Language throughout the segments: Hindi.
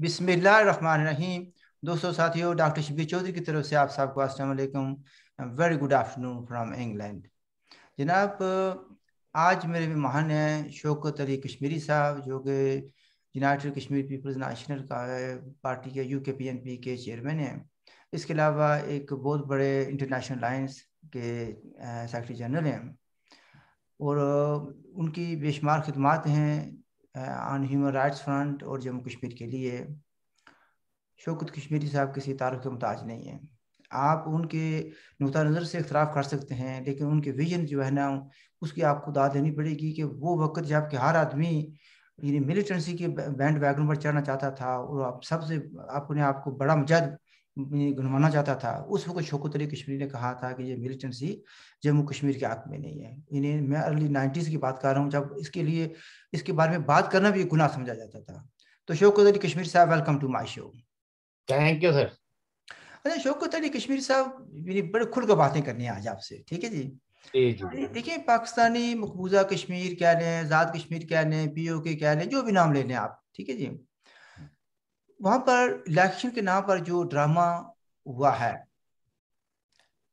बिसमीम दोस्तों साथियों डॉक्टर शबीर चौधरी की तरफ से आप सबको असल very good afternoon from England जनाब आज मेरे भी महान हैं शौकत अली कश्मीरी साहब जो कि यूनाइटेड कश्मीर पीपल्स नेशनल का पार्टी के U K P N P के चेयरमैन हैं इसके अलावा एक बहुत बड़े इंटरनेशनल लाइन्स के सेक्रटरी जनरल हैं और उनकी बेशुमार खदमात हैं ऑन ह्यूमन राइट्स फ्रंट और जम्मू कश्मीर के लिए शोकत कश्मीरी साहब किसी तारफ़ के मुताज नहीं है आप उनके नुकता नज़र से इख्तराफ़ कर सकते हैं लेकिन उनके विजन जो है ना उसकी आपको दाद देनी पड़ेगी कि वो वक्त जब कि हर आदमी यानी मिलिटेंसी के बैंड वैगन पर चढ़ना चाहता था और आप सबसे अपने आप को बड़ा मजद गुनवाना चाहता था उस वक्त शोकत अली कश्मीरी ने कहा था कि ये मिलिटेंसी जम्मू कश्मीर के हक में नहीं है इन्हें मैं अर्ली नाइन्टीज़ की बात कर रहा हूँ जब इसके लिए इसके बारे में बात करना भी गुना समझा जाता था तो शोकत अली कश्मीर साहब welcome to my show thank you sir अरे शोकत अली कश्मीर साहब मेरी बड़े खुलकर बातें करनी है आज आपसे ठीक है जी देखिए पाकिस्तानी मकबूजा कश्मीर कह लें आज़ाद कश्मीर कह लें पी ओ के कह लें जो भी नाम ले लें आप ठीक है जी वहां पर इलेक्शन के नाम पर जो ड्रामा हुआ है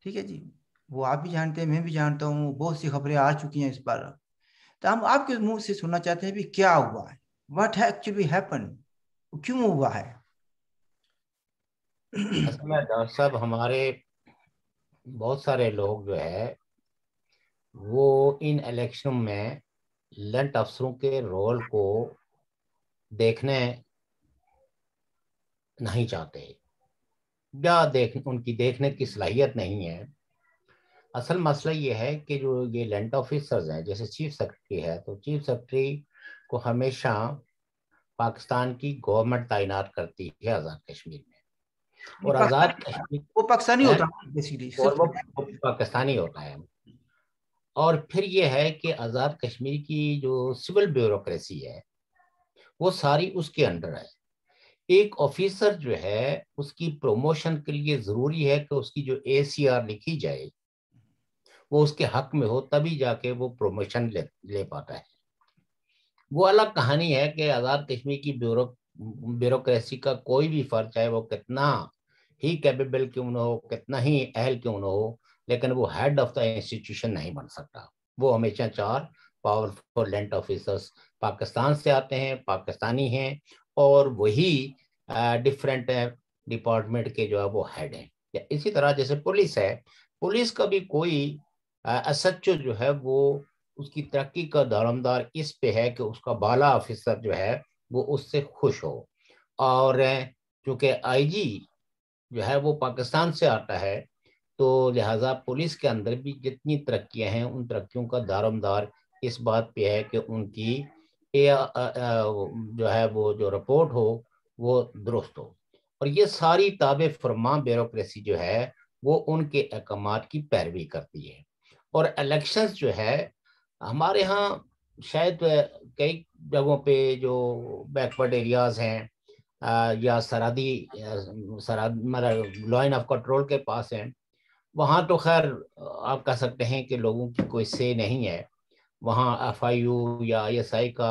ठीक है जी वो आप भी जानते हैं मैं भी जानता हूँ बहुत सी खबरें आ चुकी हैं इस पर तो हम आपके मुंह से सुनना चाहते हैं भी क्या हुआ है वट है एक्चुअली हैपन क्यों हुआ है डॉक्टर साहब हमारे बहुत सारे लोग जो है वो इन इलेक्शन में लंट अफसरों के रोल को देखने नहीं चाहते या देख उनकी देखने की सलाहियत नहीं है असल मसला ये है कि जो ये लैंड ऑफिसर्स हैं जैसे चीफ सेक्रेटरी है तो चीफ सेक्रेटरी को हमेशा पाकिस्तान की गवर्नमेंट तैनात करती है आज़ाद कश्मीर में और आज़ाद कश्मीर वो पाकिस्तानी होता है वो पाकिस्तानी होता है और फिर ये है कि आज़ाद कश्मीर की जो सिविल ब्यूरोक्रेसी है वो सारी उसके अंडर है एक ऑफिसर जो है उसकी प्रमोशन के लिए जरूरी है कि उसकी जो ए लिखी जाए वो उसके हक में हो तभी जाके वो प्रमोशन ले, ले पाता है वो अलग कहानी है कि आज़ाद कश्मीर की ब्यूरो ब्यूरोक्रेसी का कोई भी फर्ज चाहे वो कितना ही कैपेबल क्यों ना हो कितना ही अहल क्यों ना हो लेकिन वो हेड ऑफ द इंस्टीट्यूशन नहीं बन सकता वो हमेशा चार पावरफुल लैंड ऑफिसर्स पाकिस्तान से आते हैं पाकिस्तानी हैं और वही डिफरेंट डिपार्टमेंट के जो है वो हेड हैं या इसी तरह जैसे पुलिस है पुलिस का भी कोई एस जो है वो उसकी तरक्की का दारोमदार इस पे है कि उसका बाला ऑफिसर जो है वो उससे खुश हो और चूँकि आईजी जो है वो पाकिस्तान से आता है तो लिहाजा पुलिस के अंदर भी जितनी तरक्कियां हैं उन तरक्कियों का दारोमदार इस बात पे है कि उनकी कि जो है वो जो रिपोर्ट हो वो दुरुस्त हो और ये सारी ताब फरमा ब्यूरोसी जो है वो उनके अहकाम की पैरवी करती है और इलेक्शंस जो है हमारे यहाँ शायद कई जगहों पे जो बैकवर्ड एरियाज़ हैं या सरहदी सराद मतलब लाइन ऑफ कंट्रोल के पास हैं वहाँ तो खैर आप कह सकते हैं कि लोगों की कोई से नहीं है वहाँ एफ या आई का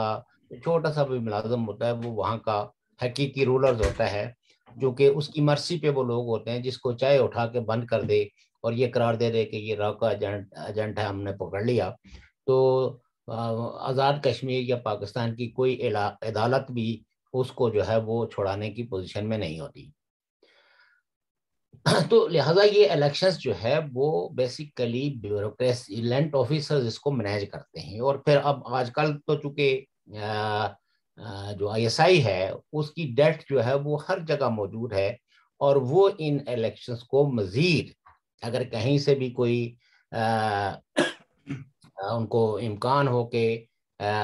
छोटा सा भी मुलाजम होता है वो वहाँ का हकीकी रूलर्स होता है जो कि उसकी मर्सी पे वो लोग होते हैं जिसको चाहे उठा के बंद कर दे और ये करार दे दे कि ये रॉ का एजेंट एजेंट है हमने पकड़ लिया तो आज़ाद कश्मीर या पाकिस्तान की कोई अदालत भी उसको जो है वो छुड़ाने की पोजीशन में नहीं होती तो लिहाजा ये इलेक्शंस जो है वो बेसिकली ब्यूरोक्रेसी लैंड ऑफिसर्स इसको मैनेज करते हैं और फिर अब आजकल तो चूंकि जो आईएसआई है उसकी डेट जो है वो हर जगह मौजूद है और वो इन इलेक्शंस को मज़ीद अगर कहीं से भी कोई आ, उनको इम्कान हो के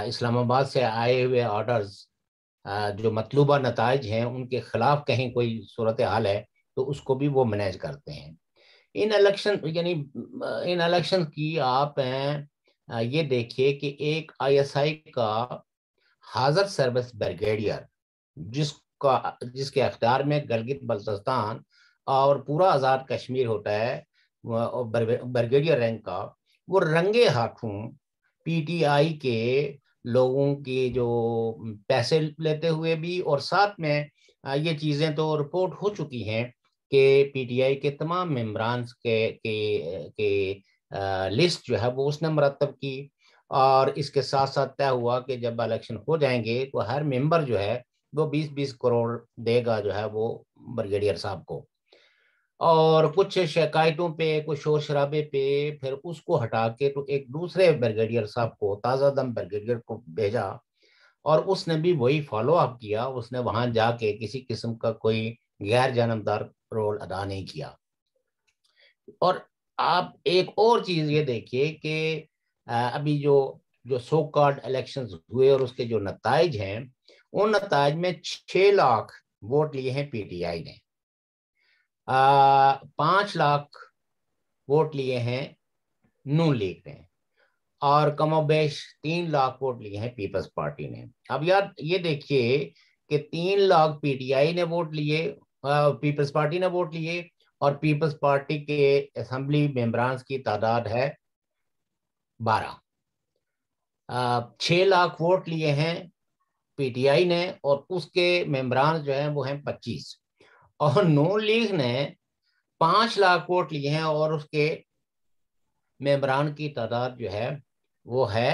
इस्लामाबाद से आए हुए ऑर्डर्स जो मतलूबा नतज हैं उनके ख़िलाफ़ कहीं कोई सूरत हाल है तो उसको भी वो मैनेज करते हैं इन इलेक्शन यानी इन इलेक्शन की आप ये देखिए कि एक आईएसआई का हाजर सर्विस ब्रिगेडियर जिसका जिसके अख्तियार में गलगित बल्तिस्तान और पूरा आज़ाद कश्मीर होता है ब्रिगेडियर रैंक का वो रंगे हाथों पीटीआई के लोगों के जो पैसे लेते हुए भी और साथ में ये चीज़ें तो रिपोर्ट हो चुकी हैं के पीटीआई के तमाम मेम्बरान के के के आ, लिस्ट जो है वो उसने मरतब की और इसके साथ साथ तय हुआ कि जब इलेक्शन हो जाएंगे तो हर मेंबर जो है वो बीस बीस करोड़ देगा जो है वो ब्रिगेडियर साहब को और कुछ शिकायतों पे कुछ शोर शराबे पे फिर उसको हटा के तो एक दूसरे ब्रिगेडियर साहब को ताज़ा दम ब्रिगेडियर को भेजा और उसने भी वही फॉलो अप किया उसने वहाँ जाके किसी किस्म का कोई गैर जानबदार रोल अदा नहीं किया और आप एक और चीज ये देखिए कि अभी जो जो सो कार्ड इलेक्शन हुए और उसके जो नतज हैं उन नतज में छ लाख वोट लिए हैं पीटीआई ने पांच लाख वोट लिए हैं नू लीग ने और कमोबेश तीन लाख वोट लिए हैं पीपल्स पार्टी ने अब यार ये देखिए कि तीन लाख पीटीआई ने वोट लिए पीपल्स पार्टी ने वोट लिए और पीपल्स पार्टी के असम्बली मेम्बरान की तादाद है बारह छह लाख वोट लिए हैं पीटीआई ने और उसके मेम्बरान जो हैं वो हैं पच्चीस और नून लीग ने पांच लाख वोट लिए हैं और उसके मेम्बरान की तादाद जो है वो है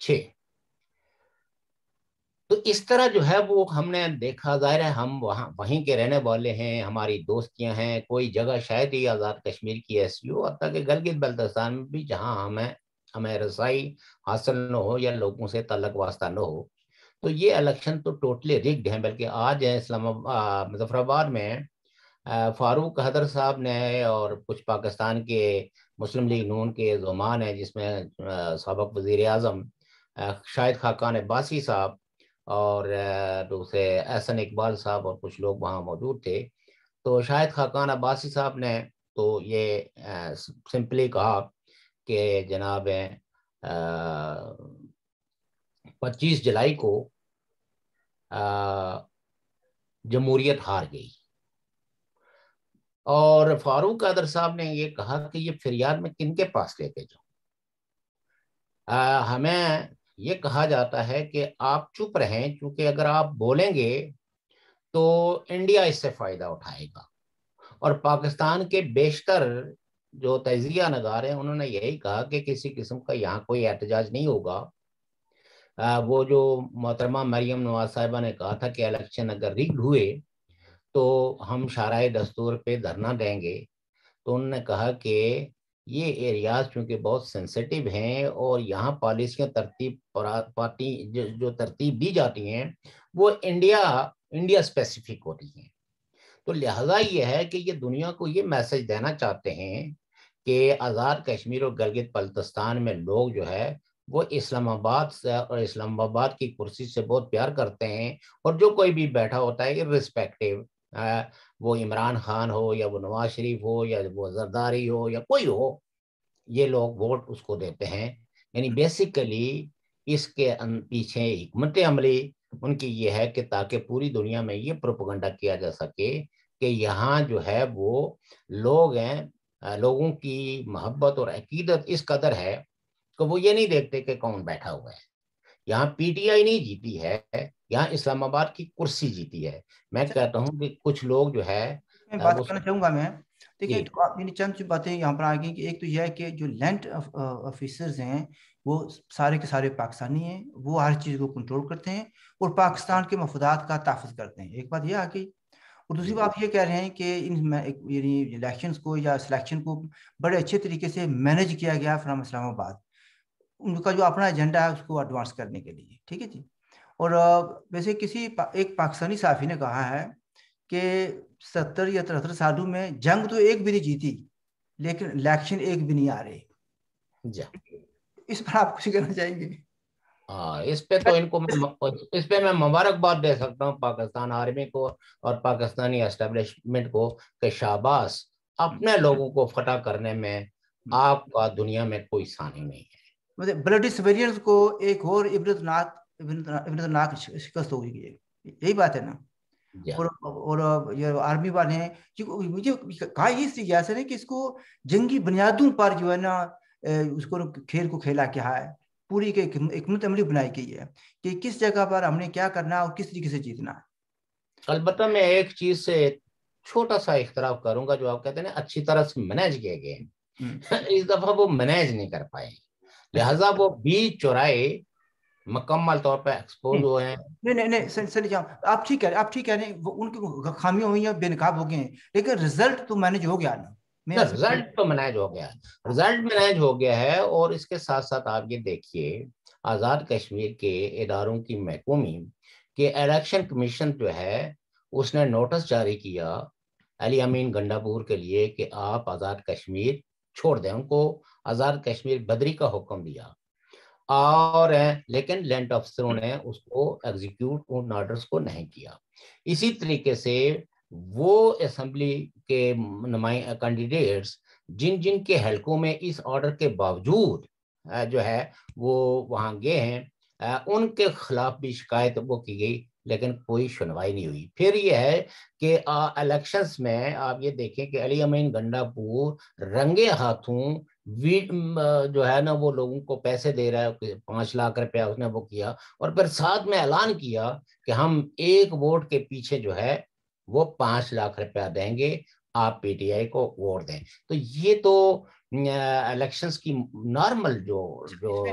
छ तो इस तरह जो है वो हमने देखा जाहिर है हम वहाँ वहीं के रहने वाले हैं हमारी दोस्तियां हैं कोई जगह शायद ही आज़ाद कश्मीर की ऐसी हो हत्या कि गलगित बल्तिस्तान में भी जहाँ हमें हमें रसाई हासिल न हो या लोगों से तलक वास्ता न हो तो ये इलेक्शन तो टोटली रिग्ड हैं बल्कि आज है इस्लामाबाद मुजफ्फराबाद में फारूक हदर साहब ने और कुछ पाकिस्तान के मुस्लिम लीग नून के जुमान हैं जिसमें सबक वज़ी अजम शाहिद खाकान अब्बासी साहब और दूसरे तो एहसन इकबाल साहब और कुछ लोग वहाँ मौजूद थे तो शायद खाकान अब्बासी साहब ने तो ये सिंपली कहा कि जनाब पच्चीस जुलाई को जमहूरियत हार गई और फारूक कादर साहब ने ये कहा कि ये फिरियाद में किन के पास लेके जाऊँ हमें ये कहा जाता है कि आप चुप रहें क्योंकि अगर आप बोलेंगे तो इंडिया इससे फायदा उठाएगा और पाकिस्तान के बेशतर जो तजिया नगार हैं उन्होंने यही कहा कि किसी किस्म का यहाँ कोई एहतजाज नहीं होगा आ, वो जो मोहतरमा मरियम नवाज साहिबा ने कहा था कि इलेक्शन अगर रिग हुए तो हम शारा दस्तूर पे धरना देंगे तो उन्होंने कहा कि ये एरियाज चूंकि बहुत सेंसिटिव हैं और यहाँ पॉलिसियाँ तरतीब पार्टी जो, जो तरतीब दी जाती हैं वो इंडिया इंडिया स्पेसिफिक होती हैं तो लिहाजा ये है कि ये दुनिया को ये मैसेज देना चाहते हैं कि आज़ाद कश्मीर और गलगित बल्तिस्तान में लोग जो है वो इस्लामाबाद से और इस्लामाबाद की कुर्सी से बहुत प्यार करते हैं और जो कोई भी बैठा होता है रिस्पेक्टिव वो इमरान खान हो या वो नवाज शरीफ हो या वो जरदारी हो या कोई हो ये लोग वोट उसको देते हैं यानी बेसिकली इसके अं-, पीछे हमत अमली उनकी ये है कि ताकि पूरी दुनिया में ये प्रोपोगंडा किया जा सके कि यहाँ जो है वो लोग हैं लोगों की मोहब्बत और अकीदत इस कदर है कि वो ये नहीं देखते कि कौन बैठा हुआ है यहाँ पीटीआई नहीं जीती है यहाँ इस्लामाबाद की कुर्सी जीती है मैं अच्छा। कहता हूँ कि कुछ लोग जो है बात करना चाहूंगा मैं देखिए तो चंद बातें यहाँ पर आ गई कि एक तो यह है कि जो लैंड ऑफिसर्स हैं वो सारे के सारे पाकिस्तानी हैं वो हर चीज़ को कंट्रोल करते हैं और पाकिस्तान अच्छा। के मफदात का तहफ़ करते हैं एक बात यह आ गई और दूसरी बात ये कह रहे हैं कि इन यानी इलेक्शन को या सिलेक्शन को बड़े अच्छे तरीके से मैनेज किया गया फ्राम इस्लामाबाद उनका जो अपना एजेंडा है उसको एडवांस करने के लिए ठीक है जी और वैसे किसी पा, एक पाकिस्तानी साफी ने कहा है कि सत्तर या तिहत्तर सालों में जंग तो एक भी नहीं जीती लेकिन इलेक्शन एक भी नहीं आ रहे इस पर आप कुछ कहना चाहेंगे हाँ इस पे तो इनको मैं इस पे मैं मुबारकबाद दे सकता हूँ पाकिस्तान आर्मी को और पाकिस्तानी एस्टेब्लिशमेंट को कि शाबाश अपने हम्म। लोगों को फटा करने में हम्म। आपका दुनिया में कोई सानी नहीं है मतलब ब्रिटिश वेरियंस को एक और इबरतनाक तो नाक शिकस्त हो गई यही बात है ना और और ये आर्मी वाले हैं क्योंकि मुझे कहा ये जिज्ञासा है कि इसको जंगी बुनियादों पर जो है ना उसको खेल को खेला क्या है पूरी के एक अमली बनाई गई है कि किस जगह पर हमने क्या करना और किस तरीके से जीतना है अलबत् मैं एक चीज से छोटा सा इख्तराफ करूंगा जो आप कहते हैं अच्छी तरह से मैनेज किए गए हम्म। इस दफा वो मैनेज नहीं कर पाए लिहाजा वो बीच चौराहे मुकम्मल तौर पर एक्सपोज हम्म। हुए हैं नहीं नहीं नहीं सर जाओ आप ठीक रहे आप ठीक रहे हैं उनकी खामियां हुई हैं बेनकाब हो गए हैं लेकिन रिजल्ट तो मैनेज हो गया ना रिजल्ट तो मैनेज हो गया रिजल्ट मैनेज हो गया है और इसके साथ साथ आप ये देखिए आज़ाद कश्मीर के इदारों की महकूमी के इलेक्शन कमीशन जो है उसने नोटिस जारी किया अली अमीन गंडापुर के लिए कि आप आज़ाद कश्मीर छोड़ दें उनको आज़ाद कश्मीर बदरी का हुक्म दिया और है लेकिन लैंड ऑफिसरों हम्म। ने उसको एग्जीक्यूट उन ऑर्डर्स को नहीं किया इसी तरीके से वो असम्बली के कैंडिडेट्स जिन जिन के हलकों में इस ऑर्डर के बावजूद जो है वो वहाँ गए हैं उनके खिलाफ भी शिकायत वो की गई लेकिन कोई सुनवाई नहीं हुई फिर यह है कि इलेक्शंस में आप ये देखें कि अली अमीन गंडापुर रंगे हाथों जो है ना वो लोगों को पैसे दे रहा है पांच लाख रुपया उसने वो किया और फिर साथ में ऐलान किया कि हम एक वोट के पीछे जो है वो पांच लाख रुपया देंगे आप पीटीआई को वोट दें तो ये तो इलेक्शंस की नॉर्मल जो जो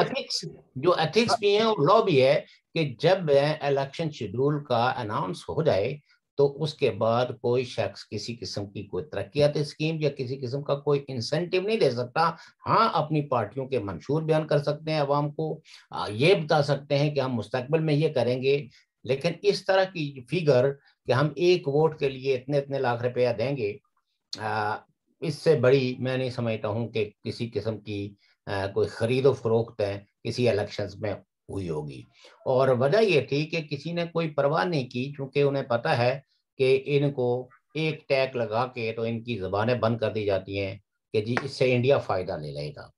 एथिक्स जो एथिक्स भी है लॉ भी है कि जब इलेक्शन शेड्यूल का अनाउंस हो जाए तो उसके बाद कोई शख्स किसी किस्म की कोई तरक्याती स्कीम या किसी किस्म का कोई इंसेंटिव नहीं दे सकता हाँ अपनी पार्टियों के मंशूर बयान कर सकते हैं अवाम को ये बता सकते हैं कि हम मुस्तबिल में ये करेंगे लेकिन इस तरह की फिगर कि हम एक वोट के लिए इतने इतने लाख रुपया देंगे इससे बड़ी मैं नहीं समझता हूँ कि किसी किस्म की कोई खरीदो फरोख्त है किसी इलेक्शंस में हुई होगी और वजह यह थी कि किसी ने कोई परवाह नहीं की क्योंकि उन्हें पता है कि इनको एक टैग लगा के तो इनकी ज़बानें बंद कर दी जाती हैं कि जी इससे इंडिया फ़ायदा ले लेगा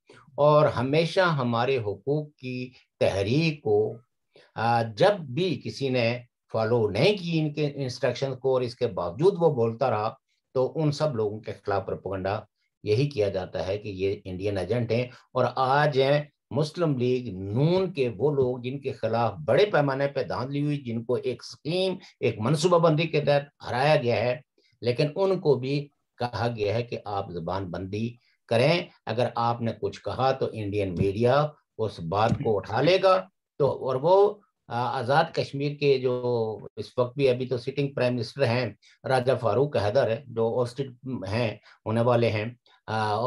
और हमेशा हमारे हकूक़ की तहरीक को जब भी किसी ने फॉलो नहीं की इनके इंस्ट्रक्शन को और इसके बावजूद वो बोलता रहा तो उन सब लोगों के खिलाफ प्रपगंडा यही किया जाता है कि ये इंडियन एजेंट हैं और आज हैं मुस्लिम लीग नून के वो लोग जिनके खिलाफ बड़े पैमाने पर धांधली हुई जिनको एक स्कीम एक मनसूबाबंदी के तहत हराया गया है लेकिन उनको भी कहा गया है कि आप जबान बंदी करें अगर आपने कुछ कहा तो इंडियन मीडिया उस बात को उठा लेगा तो और वो आज़ाद कश्मीर के जो इस वक्त भी अभी तो सिटिंग प्राइम मिनिस्टर हैं राजा फारूक हैदर है, जो ऑस्टिड हैं होने वाले हैं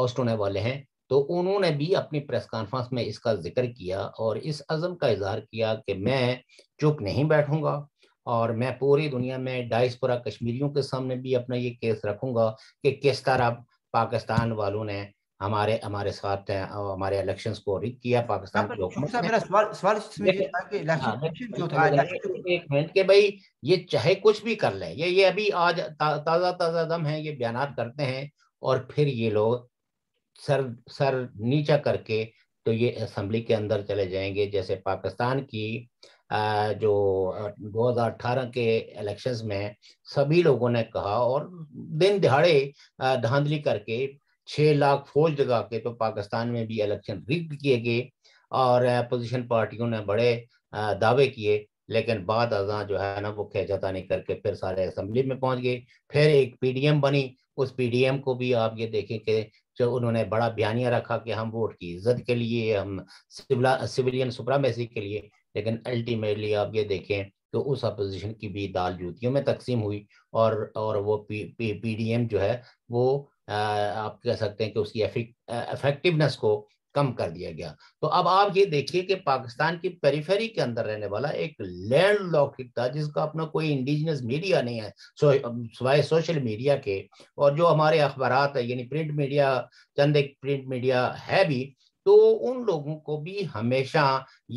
ऑस्ट होने वाले हैं तो उन्होंने भी अपनी प्रेस कॉन्फ्रेंस में इसका जिक्र किया और इस अज़म का इजहार किया कि मैं चुप नहीं बैठूंगा और मैं पूरी दुनिया में डाइसपुरा कश्मीरियों के सामने भी अपना ये केस रखूंगा कि किस तरह पाकिस्तान वालों ने हमारे हमारे साथ हमारे इलेक्शन को रिक किया पाकिस्तान हाँ, की हुकूमत हाँ, एक मिनट के भाई ये चाहे कुछ भी कर ले ये ये अभी आज ताज़ा ताज़ा दम है ये बयान करते हैं और फिर ये लोग सर सर नीचा करके तो ये असम्बली के अंदर चले जाएंगे जैसे पाकिस्तान की जो 2018 के इलेक्शंस में सभी लोगों ने कहा और दिन दिहाड़े धांधली करके छः लाख फौज लगा के तो पाकिस्तान में भी इलेक्शन रिग किए गए और अपोजिशन पार्टियों ने बड़े दावे किए लेकिन बाद अजा जो है ना वो नहीं करके फिर सारे असम्बली में पहुंच गए फिर एक पीडीएम बनी उस पीडीएम को भी आप ये देखें कि जो उन्होंने बड़ा बयानिया रखा कि हम वोट की इज्जत के लिए हम सिविलियन सुप्रामेसी के लिए लेकिन अल्टीमेटली आप ये देखें तो उस अपोजिशन की भी दाल जूतियों में तकसीम हुई और और वो पी पी, पी जो है वो आ, आप कह सकते हैं कि उसकी इफेक्टिवनेस को कम कर दिया गया तो अब आप ये देखिए कि पाकिस्तान की पेरीफेरी के अंदर रहने वाला एक लैंड लॉकिक था जिसका अपना कोई इंडिजिनस मीडिया नहीं है सिवाय सोशल मीडिया के और जो हमारे अखबार है यानी प्रिंट मीडिया चंद एक प्रिंट मीडिया है भी तो उन लोगों को भी हमेशा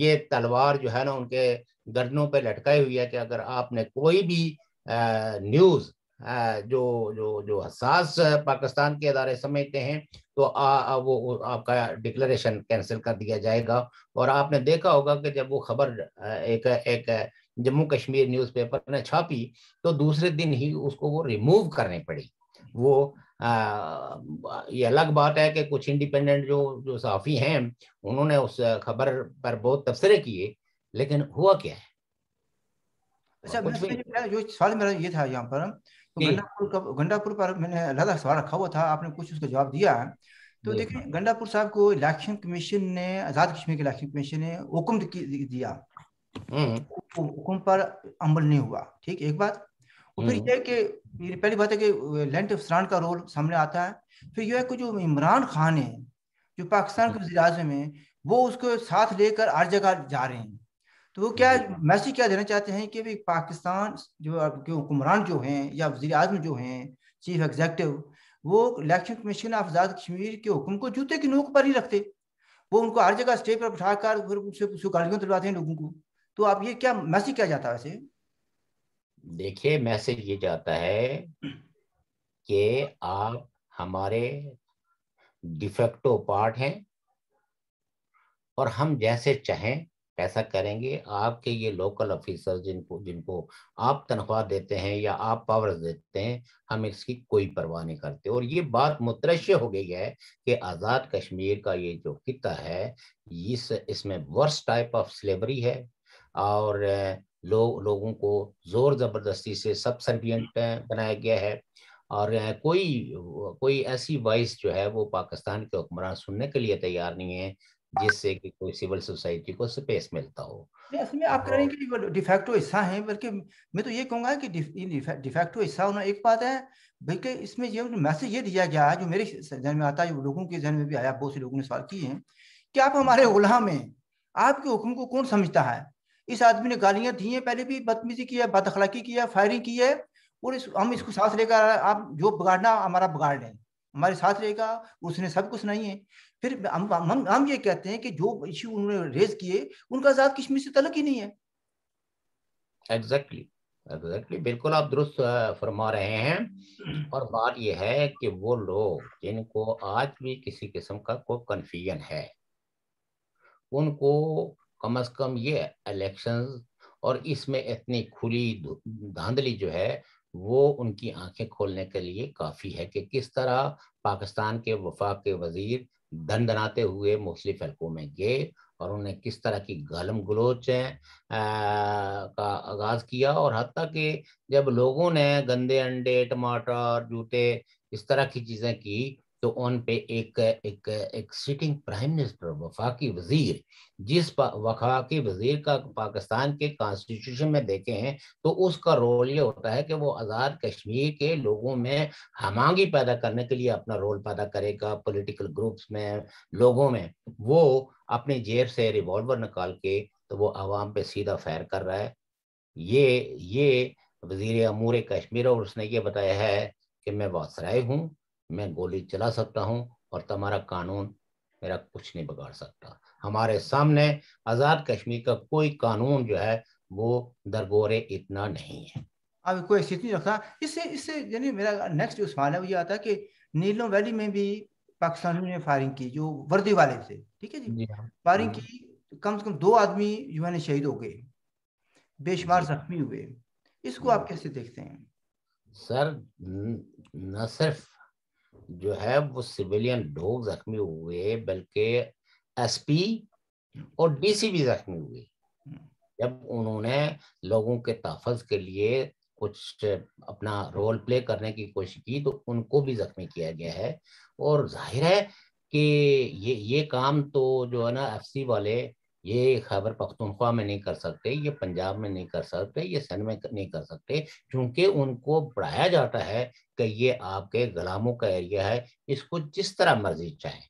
ये तलवार जो है ना उनके गर्दनों पर लटकाई हुई है कि अगर आपने कोई भी न्यूज़ जो जो जो हसास पाकिस्तान के अदारे समझते हैं तो आ, आ, वो आपका डिक्लेरेशन कैंसिल कर दिया जाएगा और आपने देखा होगा कि जब वो खबर एक एक जम्मू कश्मीर न्यूज़पेपर ने छापी तो दूसरे दिन ही उसको वो रिमूव करने पड़ी वो आ, ये अलग बात है कि कुछ इंडिपेंडेंट जो जो साफ़ी हैं उन्होंने उस खबर पर बहुत तबसरे किए लेकिन हुआ क्या है अच्छा मेरा सवाल मेरा ये था यहाँ पर तो गंडापुर का गंडापुर पर मैंने लगा सवाल रखा हुआ था आपने कुछ उसका जवाब दिया तो देखिए गंडापुर साहब को इलेक्शन कमीशन ने आजाद कश्मीर के इलेक्शन कमीशन ने हुक्म दिया हम्म। हुक्म पर अमल नहीं हुआ ठीक एक बात फिर हम्म। यह कि पहली बात है कि लैंड अफसरान का रोल सामने आता है फिर यह है कि जो इमरान खान है जो पाकिस्तान के वजी है वो उसको साथ लेकर हर जगह जा रहे हैं तो वो क्या मैसेज क्या देना चाहते हैं कि भाई पाकिस्तान जो आपके हुक्मरान जो हैं या वजी अजम जो हैं चीफ एग्जेक्टिव वो election commission of Azad Kashmir के हुक्म को जूते की नोक पर ही रखते वो उनको हर जगह स्टेज पर बैठा कर फिर उनसे कुछ दिलवाते हैं लोगों को तो आप ये क्या मैसेज क्या जाता है वैसे देखिए मैसेज ये जाता है कि आप हमारे डिफेक्टो पार्ट हैं और हम जैसे चाहें ऐसा करेंगे आपके ये लोकल ऑफिसर जिनको जिनको आप तनख्वाह देते हैं या आप पावर्स देते हैं हम इसकी कोई परवाह नहीं करते और ये बात मुतरश हो गई है कि आज़ाद कश्मीर का ये जो खिता है इस इसमें वर्स टाइप ऑफ स्लेवरी है और लो, लोगों को ज़ोर ज़बरदस्ती से सब सर्वियंट बनाया गया है और कोई कोई ऐसी वॉइस जो है वो पाकिस्तान के हुक्मरान सुनने के लिए तैयार नहीं है जिससे कि कोई सिविल सोसाइटी को स्पेस मिलता हो असल में आप कह रहे हैं कि डिफेक्टो हिस्सा है बल्कि मैं तो ये कहूंगा कि डिफेक्टो हिस्सा होना एक बात है बल्कि इसमें ये मैसेज ये दिया गया है जो मेरे जहन में आता है लोगों के जहन में भी आया बहुत से लोगों ने सवाल किए हैं कि आप हमारे गुलाम हैं आपके हुक्म को कौन समझता है इस आदमी ने गालियां दी हैं पहले भी बदतमीजी की है बद अखलाकी की है फायरिंग की है और इस हम इसको साथ लेकर आप जो बिगाड़ना हमारा बिगाड़ लें हमारे साथ रहेगा उसने सब कुछ नहीं है फिर हम हम हम ये कहते हैं कि जो इश्यू उन्होंने रेज किए उनका आजाद कश्मीर से तलक तो ही नहीं है एग्जैक्टली exactly. Exactly exactly. बिल्कुल आप दुरुस्त फरमा रहे हैं और बात यह है कि वो लोग जिनको आज भी किसी किस्म का कोई कन्फ्यूजन है उनको कम अज कम ये इलेक्शन और इसमें इतनी खुली धांधली जो है वो उनकी आंखें खोलने के लिए काफ़ी है कि किस तरह पाकिस्तान के वफाक के वजीर धन धनाते हुए मोस्टली हलकों में गए और उन्होंने किस तरह की गालम गलोच का आगाज़ किया और हती कि जब लोगों ने गंदे अंडे टमाटर जूते इस तरह की चीज़ें की तो उन पे एक एक एक सिटिंग प्राइम मिनिस्टर वफाकी वजीर जिस वफाकी वजीर का पाकिस्तान के कॉन्स्टिट्यूशन में देखे हैं तो उसका रोल ये होता है कि वो आज़ाद कश्मीर के लोगों में हमांगी पैदा करने के लिए अपना रोल पैदा करेगा पॉलिटिकल ग्रुप्स में लोगों में वो अपनी जेब से रिवॉल्वर निकाल के तो वो आवाम पे सीधा फायर कर रहा है ये ये वजीर अमूर कश्मीर और उसने ये बताया है कि मैं वासराय हूँ मैं गोली चला सकता हूँ और तुम्हारा कानून मेरा कुछ नहीं बिगाड़ सकता हमारे सामने आज़ाद कश्मीर का कोई कानून जो है वो दरगोरे इतना नहीं है अब कोई स्थिति नहीं रखा इससे इससे यानी मेरा नेक्स्ट जो सवाल है वो ये आता है कि नीलों वैली में भी पाकिस्तानियों ने फायरिंग की जो वर्दी वाले थे ठीक है जी, जी फायरिंग हाँ। हम्म। की कम से कम दो आदमी जो है शहीद हो गए बेशुमार जख्मी हुए इसको हम्म। आप कैसे देखते हैं सर न सिर्फ जो है वो सिविलियन लोग जख्मी हुए बल्कि एसपी और डीसी भी जख्मी हुए जब उन्होंने लोगों के तहफ़ के लिए कुछ अपना रोल प्ले करने की कोशिश की तो उनको भी जख्मी किया गया है और जाहिर है कि ये ये काम तो जो है ना एफसी वाले ये खैबर पख्तूनख्वा में नहीं कर सकते ये पंजाब में नहीं कर सकते ये सन में नहीं कर सकते क्योंकि उनको पढ़ाया जाता है कि ये आपके गुलामों का एरिया है इसको जिस तरह मर्जी चाहे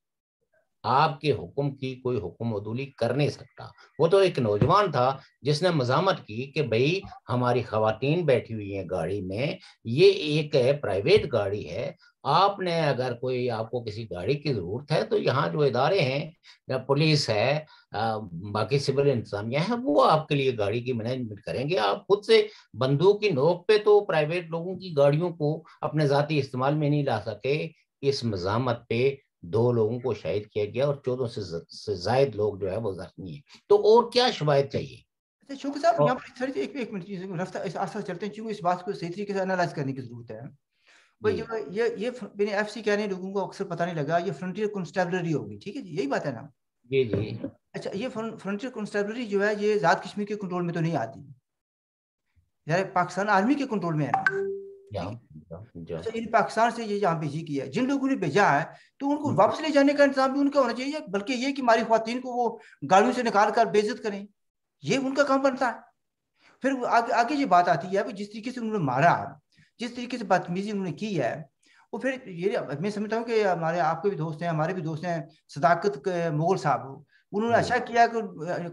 आपके हुक्म की कोई हुक्म अदूली कर नहीं सकता वो तो एक नौजवान था जिसने मजामत की कि भाई हमारी खातन बैठी हुई है गाड़ी में ये एक प्राइवेट गाड़ी है आपने अगर कोई आपको किसी गाड़ी की ज़रूरत है तो यहाँ जो इदारे हैं या पुलिस है आ, बाकी सिविल इंतजामिया है वो आपके लिए गाड़ी की मैनेजमेंट करेंगे आप खुद से बंदूक की नोक पे तो प्राइवेट लोगों की गाड़ियों को अपने ज़ाती इस्तेमाल में नहीं ला सके इस मजामत पे दो लोगों को शहीद किया गया और चौदह से से जायद लोग जो है वो जख्मी है तो और क्या शवायद चाहिए अच्छा, इस बात को सही तरीके से एनालाइज करने की जरूरत है ये ये मैंने एफ सी कहने लोगों को अक्सर पता नहीं लगा ये फ्रंटियर कॉन्स्टेबलरी होगी ठीक है जी यही बात है ना जी जी अच्छा ये फ्रंटियर कॉन्स्टेबलरी जो है ये जात कश्मीर के कंट्रोल में तो नहीं आती यार पाकिस्तान आर्मी के कंट्रोल में है ना अच्छा यदि पाकिस्तान से ये यहाँ भेजी की है जिन लोगों ने भेजा है तो उनको हम्म। वापस ले जाने का इंतजाम भी उनका होना चाहिए बल्कि ये कि हमारी खुवान को वो गाड़ियों से निकाल कर बेजत करें ये उनका काम बनता है फिर आगे आगे ये बात आती है जिस तरीके से उन्होंने मारा जिस तरीके से बदतमीजी उन्होंने की है वो फिर ये मैं समझता हूँ कि हमारे आपके भी दोस्त हैं हमारे भी दोस्त हैं सदाकत मुगल साहब उन्होंने हम्म। अच्छा किया कि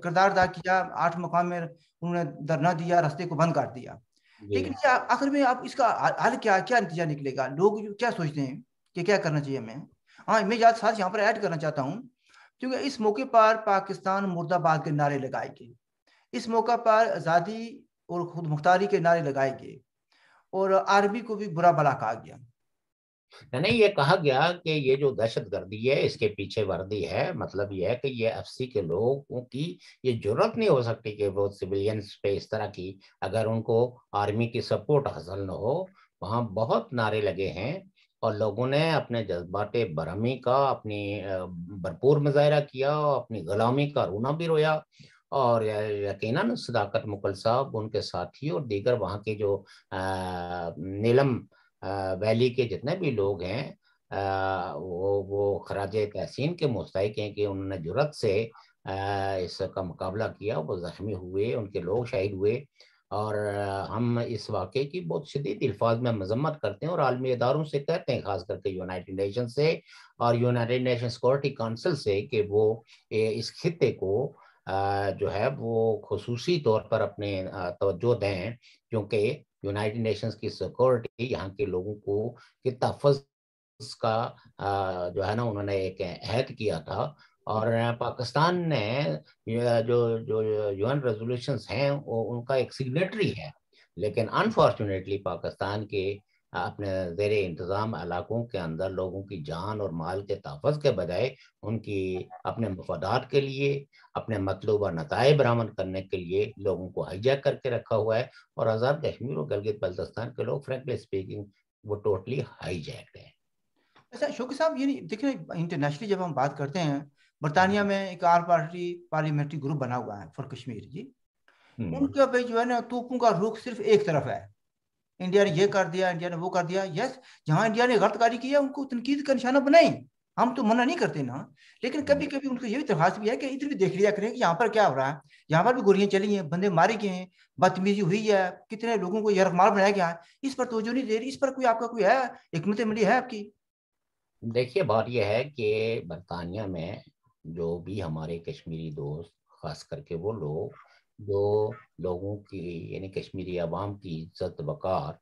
किरदार अदा किया आठ मकाम में उन्होंने धरना दिया रास्ते को बंद कर दिया लेकिन आखिर में आप इसका हल क्या क्या नतीजा निकलेगा लोग क्या सोचते हैं कि क्या करना चाहिए हमें हाँ मैं याद साथ यहाँ पर ऐड करना चाहता हूँ क्योंकि इस मौके पर पाकिस्तान मुर्दाबाद के नारे लगाएंगे इस मौका पर आज़ादी और खुद मुख्तारी के नारे लगाएंगे और आर्मी को भी बुरा भला कहा गया यानी ये कहा गया कि ये जो दहशत गर्दी है इसके पीछे वर्दी है मतलब ये है कि ये एफसी के लोगों की ये जरूरत नहीं हो सकती कि वो सिविलियंस पे इस तरह की अगर उनको आर्मी की सपोर्ट हासिल न हो वहाँ बहुत नारे लगे हैं और लोगों ने अपने जज्बात बरहमी का अपनी भरपूर मुजाहरा किया और अपनी गुलामी का रोना भी रोया और यकीन सदाकत मुकल साहब उनके साथी और दीगर वहाँ के जो नीलम वैली के जितने भी लोग हैं आ, वो वो खराज तहसीन के मुस्तक हैं कि उन्होंने जुरत से आ, इसका मुकाबला किया वो ज़ख्मी हुए उनके लोग शहीद हुए और हम इस वाक़े की बहुत शदीद अल्फाज में मजम्मत करते हैं और आलमी इदारों से कहते हैं ख़ास करके यूनाइट नेशन से और यूनाइट नेशन सिक्योरिटी काउंसिल से कि वो इस खत्े को जो है वो खसूसी तौर पर अपने तोज्जो दें क्योंकि यूनाइटेड नेशंस की सिक्योरिटी यहाँ के लोगों को के तफज का जो है ना उन्होंने एक अहद किया था और पाकिस्तान ने जो जो यूएन रेजोल्यूशंस हैं वो उनका एक सिग्नेटरी है लेकिन अनफॉर्चुनेटली पाकिस्तान के अपने जेर इंतज़ाम इलाकों के अंदर लोगों की जान और माल के तहफ़ के बजाय उनकी अपने मफादात के लिए अपने मतलूब नतज बरामद करने के लिए लोगों को हाईजैक करके रखा हुआ है और आज़ाद कश्मीर और गलगित बल्तस्तान के लोग फ्रेंकली स्पीकिंग वो टोटली हाईजैक्ड है अच्छा शोक साहब ये देखिए इंटरनेशनली जब हम बात करते हैं बरतानिया हम्म। में एक आर पार्टी पार्लियामेंट्री ग्रुप बना हुआ है फॉर कश्मीर जी हम्म। उनके जो है ना तोपों का रुख सिर्फ एक तरफ है इंडिया ने ये कर दिया इंडिया ने वो कर दिया यस जहां इंडिया ने गलत कार्य किया उनको तनकीद का निशाना बनाई हम तो मना नहीं करते ना लेकिन कभी कभी उनको ये भी दरखास्त भी है कि इधर भी देख लिया करें कि यहाँ पर क्या हो रहा है यहाँ पर भी गोलियां चली हैं बंदे मारे गए हैं बदतमीजी हुई है कितने लोगों को यरकमाल बनाया गया है इस पर तोजो नहीं दे रही इस पर कोई आपका कोई है हमत मिली है आपकी देखिए बात यह है कि बरतानिया में जो भी हमारे कश्मीरी दोस्त खास करके वो लोग जो लोगों की यानी कश्मीरी आवाम की इज्जत वक़ार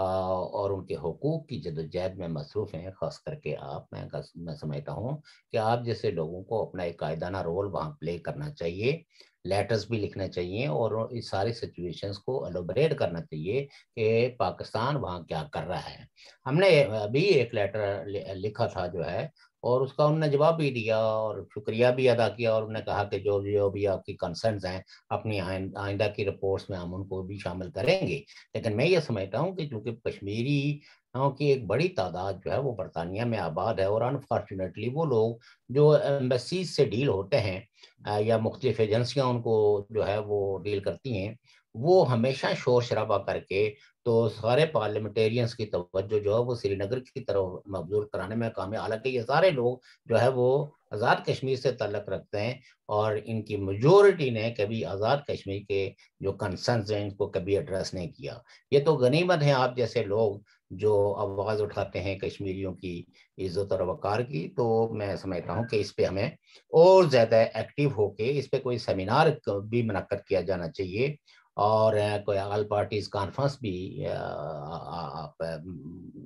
और उनके हकूक़ की जदोजहद में मसरूफ़ हैं ख़ास करके आप मैं मैं समझता हूँ कि आप जैसे लोगों को अपना एक कायदाना रोल वहाँ प्ले करना चाहिए लेटर्स भी लिखने चाहिए और इस सारी सिचुएशंस को एलोबरेट करना चाहिए कि पाकिस्तान वहाँ क्या कर रहा है हमने अभी एक लेटर लिखा था जो है और उसका उनने जवाब भी दिया और शुक्रिया भी अदा किया और उन्होंने कहा कि जो जो भी आपकी कंसर्न्स हैं अपनी आइंदा की रिपोर्ट्स में हम उनको भी शामिल करेंगे लेकिन मैं ये समझता हूँ कि चूँकि कश्मीरी हाँ, की एक बड़ी तादाद जो है वो बरतानिया में आबाद है और अनफॉर्चुनेटली वो लोग जो एम्बेसी से डील होते हैं या मुख्तलिफ एजेंसियाँ उनको जो है वो डील करती हैं वो हमेशा शोर शराबा करके तो सारे पार्लियामेंटेरियंस की तवज्जो जो है वो श्रीनगर की तरफ मबजूल कराने में काम है हालांकि ये सारे लोग जो है वो आज़ाद कश्मीर से तलक रखते हैं और इनकी मेजोरिटी ने कभी आज़ाद कश्मीर के जो कंसर्न हैं इनको कभी एड्रेस नहीं किया ये तो गनीमत है आप जैसे लोग जो आवाज़ उठाते हैं कश्मीरियों की इज़्ज़त और वक़ार की तो मैं समझता हूँ कि इस पर हमें और ज़्यादा एक्टिव होके इस पर कोई सेमिनार भी मनक़द किया जाना चाहिए और कोई ऑल पार्टीज कॉन्फ्रेंस भी आप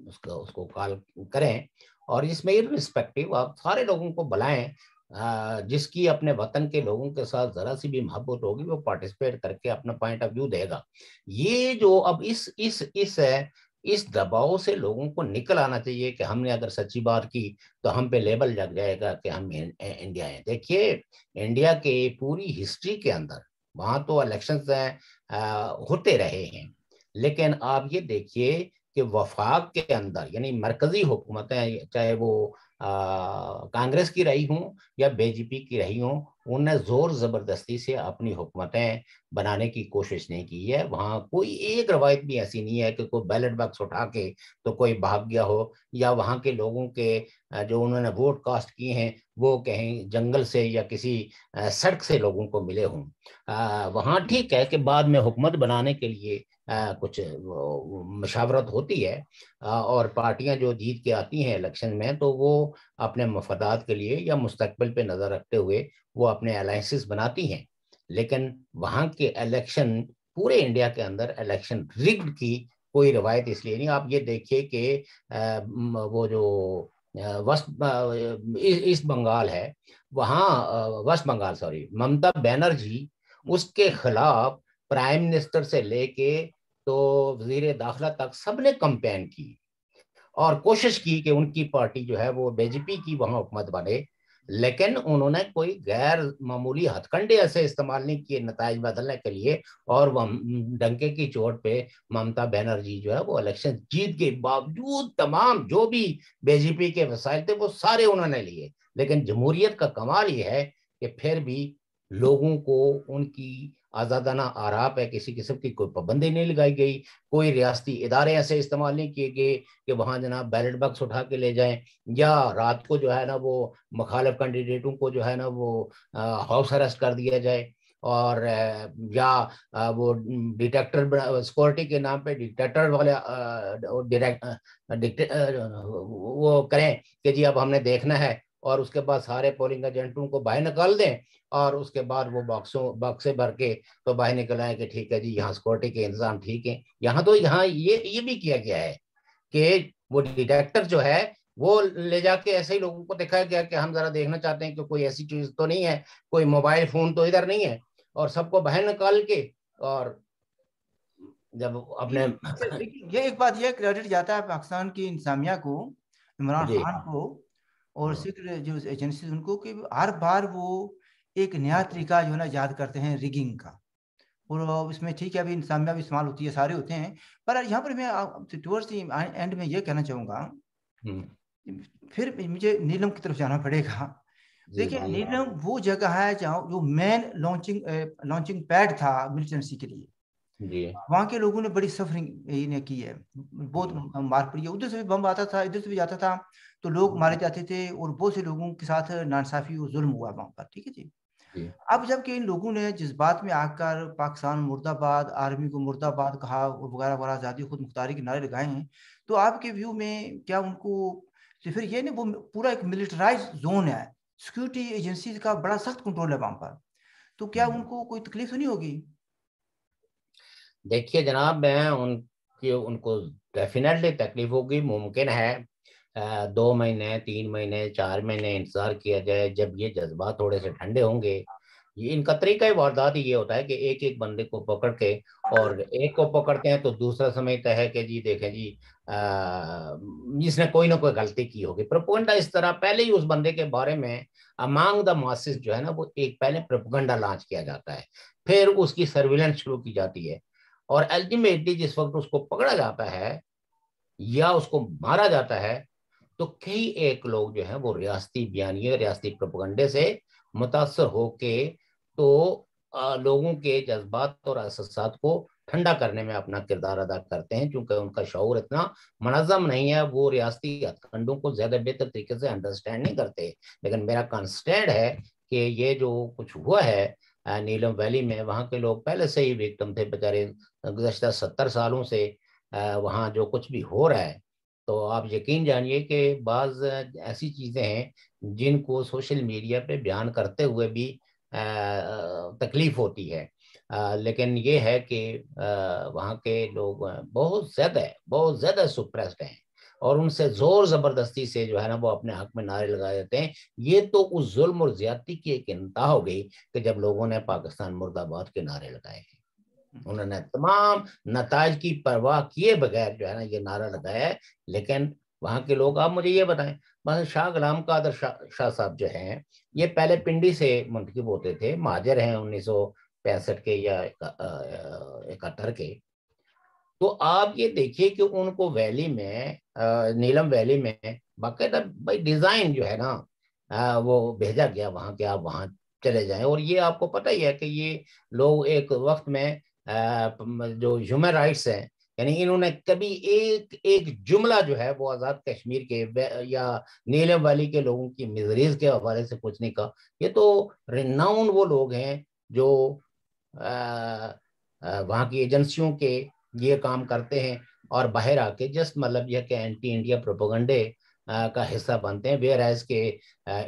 उसको उसको कॉल करें और इसमें इरिस्पेक्टिव आप सारे लोगों को बुलाएं जिसकी अपने वतन के लोगों के साथ ज़रा सी भी मोहब्बत होगी वो पार्टिसिपेट करके अपना पॉइंट ऑफ व्यू देगा ये जो अब इस इस इस इस दबाव से लोगों को निकल आना चाहिए कि हमने अगर सच्ची बात की तो हम पे लेबल लग जाएगा कि हम इंडिया हैं देखिए इंडिया के पूरी हिस्ट्री के अंदर वहां तो इलेक्शन होते रहे हैं लेकिन आप ये देखिए कि वफाक के अंदर यानी मरकजी हुकूमतें चाहे वो कांग्रेस की रही हूँ या बीजेपी की रही हूँ उनने जोर जबरदस्ती से अपनी हुकूमतें बनाने की कोशिश नहीं की है वहाँ कोई एक रवायत भी ऐसी नहीं है कि कोई बैलेट बॉक्स उठा के तो कोई भाग गया हो या वहाँ के लोगों के जो उन्होंने वोट कास्ट किए हैं वो कहीं जंगल से या किसी सड़क से लोगों को मिले हों वहाँ ठीक है कि बाद में हुकूमत बनाने के लिए कुछ मशावरत होती है और पार्टियां जो जीत के आती हैं इलेक्शन में तो वो अपने मफादात के लिए या मुस्तबिल पे नज़र रखते हुए वो अपने अलाइंसिस बनाती हैं लेकिन वहाँ के इलेक्शन पूरे इंडिया के अंदर इलेक्शन रिग्ड की कोई रवायत इसलिए नहीं आप ये देखिए कि वो जो वेस्ट ईस्ट बंगाल है वहाँ वेस्ट बंगाल सॉरी ममता बनर्जी उसके खिलाफ प्राइम मिनिस्टर से लेके तो वजीर दाखिला तक सबने कंपेन की और कोशिश की कि उनकी पार्टी जो है वो बीजेपी की वहां हुकूमत बने लेकिन उन्होंने कोई गैर मामूली हथकंडे ऐसे इस्तेमाल नहीं किए नतज बदलने के लिए और वह डंके की चोट पे ममता बनर्जी जो है वो इलेक्शन जीत के बावजूद तमाम जो भी बीजेपी के वसाइल थे वो सारे उन्होंने लिए लेकिन जमहूरियत का कमाल ये है कि फिर भी लोगों को उनकी आज़ादाना आराप है किसी किस्म की कोई पाबंदी नहीं लगाई गई कोई रियासती इदारे ऐसे इस्तेमाल नहीं किए गए कि वहाँ जना बैलेट बक्स उठा के ले जाएं या रात को जो है ना वो मुखालफ कैंडिडेटों को जो है ना वो हाउस अरेस्ट कर दिया जाए और या वो डिटेक्टर सिक्योरिटी के नाम पे डिटेक्टर वाले वो करें कि जी अब हमने देखना है और उसके बाद सारे पोलिंग एजेंटों को बाहर निकाल दें और उसके बाद वो बॉक्सों बॉक्से भर के तो बाहर आए कि ठीक है जी यहाँ सिक्योरिटी के इंतजाम ठीक है यहाँ तो यहाँ ये ये भी किया गया है कि वो डिटेक्टर जो है वो ले जाके ऐसे ही लोगों को दिखाया गया कि हम जरा देखना चाहते हैं कि कोई ऐसी चीज तो नहीं है कोई मोबाइल फोन तो इधर नहीं है और सबको बाहर निकाल के और जब अपने ये एक बात ये क्रेडिट जाता है पाकिस्तान की इंसामिया को इमरान खान को और हाँ। शीघ्र जो एजेंसी उनको कि हर बार वो एक नया तरीका जो है ना याद करते हैं रिगिंग का और इसमें ठीक है अभी इंसामिया भी इस्तेमाल होती है सारे होते हैं पर यहाँ पर मैं टूवर्स एंड में ये कहना चाहूँगा हम्म। फिर मुझे नीलम की तरफ जाना पड़ेगा देखिए नीलम वो जगह है जहाँ जो मेन लॉन्चिंग लॉन्चिंग पैड था मिलिटेंसी के लिए वहां के लोगों ने बड़ी सफरिंग ने की है बहुत मार पड़ी है उधर से भी बम आता था इधर से भी जाता था तो लोग मारे जाते थे और बहुत से लोगों के साथ नानसाफी और जुल्म हुआ वहां पर ठीक है जी अब जबकि इन लोगों ने जज्बात में आकर पाकिस्तान मुर्दाबाद आर्मी को मुर्दाबाद कहा और वगैरह वगैरह आज़ादी खुद मुख्तारी के नारे लगाए हैं तो आपके व्यू में क्या उनको तो फिर ये ना वो पूरा एक मिलिटराइज जोन है सिक्योरिटी एजेंसी का बड़ा सख्त कंट्रोल है वहाँ पर तो क्या उनको कोई तकलीफ तो नहीं होगी देखिए जनाब मैं उनके उनको डेफिनेटली तकलीफ होगी मुमकिन है दो महीने तीन महीने चार महीने इंतज़ार किया जाए जब ये जज्बा थोड़े से ठंडे होंगे ये इनका तरीका ही वारदात ये होता है कि एक एक बंदे को पकड़ के और एक को पकड़ते हैं तो दूसरा समझता है कि जी देखें जी जिसने इसने कोई ना कोई गलती की होगी प्रपोगंडा इस तरह पहले ही उस बंदे के बारे में अमांग द मासिस जो है ना वो एक पहले प्रपोगंडा लॉन्च किया जाता है फिर उसकी सर्विलेंस शुरू की जाती है और अल्टीमेटली जिस वक्त उसको पकड़ा जाता है या उसको मारा जाता है तो कई एक लोग जो है वो रियाती बयानिए रियाती प्रपगंडे से मुतासर होके तो आ, लोगों के जज्बात और अससात को ठंडा करने में अपना किरदार अदा करते हैं क्योंकि उनका शौर इतना मनज़म नहीं है वो रियाती हथकंडों को ज़्यादा बेहतर तरीके से अंडरस्टैंड नहीं करते लेकिन मेरा कंस्टेंट है कि ये जो कुछ हुआ है नीलम वैली में वहाँ के लोग पहले से ही विक्टम थे बेचारे गुजशत सत्तर सालों से वहाँ जो कुछ भी हो रहा है तो आप यकीन जानिए कि बाज़ ऐसी चीज़ें हैं जिनको सोशल मीडिया पे बयान करते हुए भी तकलीफ़ होती है लेकिन ये है कि वहाँ के लोग बहुत ज़्यादा बहुत ज़्यादा सुप्रेस्ड हैं और उनसे ज़ोर ज़बरदस्ती से जो है ना वो अपने हक में नारे लगा देते हैं ये तो उस जुल्म और ज़्यादती की एक इंतहा हो गई कि जब लोगों ने पाकिस्तान मुर्दाबाद के नारे लगाए हैं हम्म। उन्होंने तमाम नतज की परवाह किए बगैर जो है ना ये नारा लगाया है लेकिन वहाँ के लोग आप मुझे ये बताएं बस शाह गुलाम कादर शाह शाह साहब जो हैं ये पहले पिंडी से मुंतखब होते थे माजर हैं उन्नीस सौ पैंसठ के या इकहत्तर के तो आप ये देखिए कि उनको वैली में नीलम वैली में बाकायदा भाई डिजाइन जो है ना वो भेजा गया वहाँ के आप वहाँ चले जाएं और ये आपको पता ही है कि ये लोग एक वक्त में जो ह्यूमन राइट्स हैं यानी इन्होंने कभी एक एक जुमला जो है वो आज़ाद कश्मीर के या नीलम वाली के लोगों की मिजरीज के हवाले से कुछ नहीं कहा ये तो रिनाउंड वो लोग हैं जो वहाँ की एजेंसियों के ये काम करते हैं और बाहर आके जस्ट मतलब यह कि एंटी इंडिया प्रोपोगंडे का हिस्सा बनते हैं वेयर एज के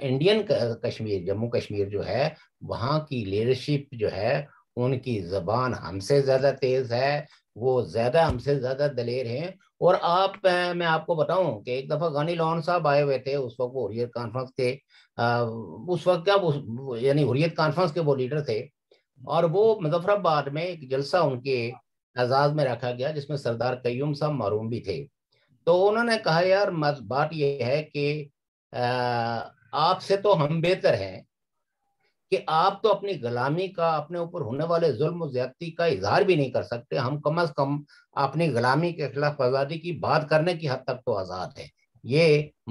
इंडियन कश्मीर जम्मू कश्मीर जो है वहाँ की लीडरशिप जो है उनकी जबान हमसे ज्यादा तेज है वो ज्यादा हमसे ज्यादा दलेर हैं और आप मैं आपको बताऊं कि एक दफा गानी लोन साहब आए हुए थे उस वक्त वो हुरियत कॉन्फ्रेंस के आ, उस वक्त क्या यानी हुरियत कॉन्फ्रेंस के वो लीडर थे और वो मुजफ्फराबाद में एक जलसा उनके एजाज में रखा गया जिसमें सरदार कयूम साहब मरूम भी थे तो उन्होंने कहा यार बात यह है कि आपसे तो हम बेहतर हैं कि आप तो अपनी गुलामी का अपने ऊपर होने वाले जुल्म ज्यादती का इजहार भी नहीं कर सकते हम कम अज कम अपनी गुलामी के खिलाफ आज़ादी की बात करने की हद तक तो आज़ाद है ये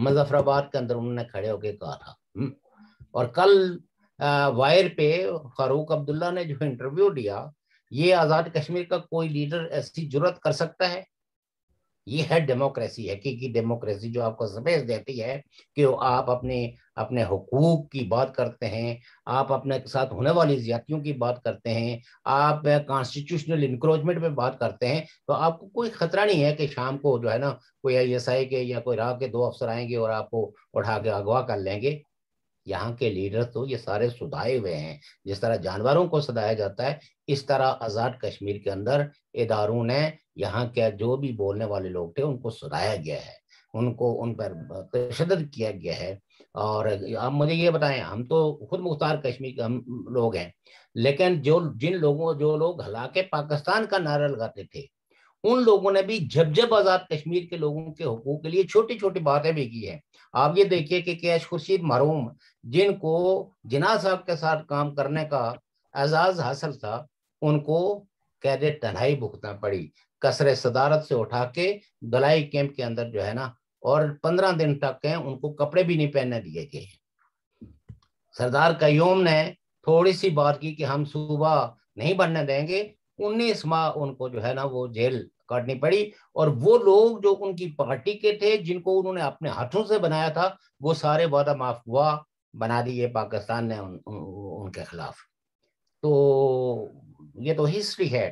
मुजफ्फराबाद के अंदर उन्होंने खड़े होके कहा था हम्म। और कल वायर पे फारूक अब्दुल्ला ने जो इंटरव्यू दिया ये आज़ाद कश्मीर का कोई लीडर ऐसी जरूरत कर सकता है ये है डेमोक्रेसी है की डेमोक्रेसी जो आपको स्पेस देती है कि आप अपने अपने हकूक की बात करते हैं आप अपने साथ होने वाली ज्यादतियों की बात करते हैं आप कॉन्स्टिट्यूशनल इंक्रोचमेंट में बात करते हैं तो आपको कोई खतरा नहीं है कि शाम को जो है ना कोई आई एस आई के या कोई राह के दो अफसर आएंगे और आपको उठा के अगवा कर लेंगे यहाँ के लीडर तो ये सारे सुधाए हुए हैं जिस तरह जानवरों को सदाया जाता है इस तरह आज़ाद कश्मीर के अंदर इदारों ने यहाँ के जो भी बोलने वाले लोग थे उनको सुनाया गया है उनको उन पर तशद किया गया है और आप मुझे ये बताएं हम तो खुद मुख्तार कश्मीर हम लोग हैं लेकिन जो जिन लोगों जो लोग हलाके पाकिस्तान का नारा लगाते थे उन लोगों ने भी जब जब आज़ाद कश्मीर के लोगों के हकूक के लिए छोटी छोटी बातें भी की हैं आप ये देखिए कि कैश खुर्शीद मरूम जिनको जिना साहब के साथ काम करने का एजाज हासिल था उनको कैद तनाई भुगतना पड़ी कसरे सदारत से उठा के दलाई कैंप के अंदर जो है ना और पंद्रह दिन तक के उनको कपड़े भी नहीं पहनने दिए गए सरदार कयूम ने थोड़ी सी बात की कि हम सुबह नहीं बनने देंगे उन्नीस माह उनको जो है ना वो जेल काटनी पड़ी और वो लोग जो उनकी पार्टी के थे जिनको उन्होंने अपने हाथों से बनाया था वो सारे वादा माफ हुआ बना दिए पाकिस्तान ने उन, उन, उनके खिलाफ तो ये तो हिस्ट्री है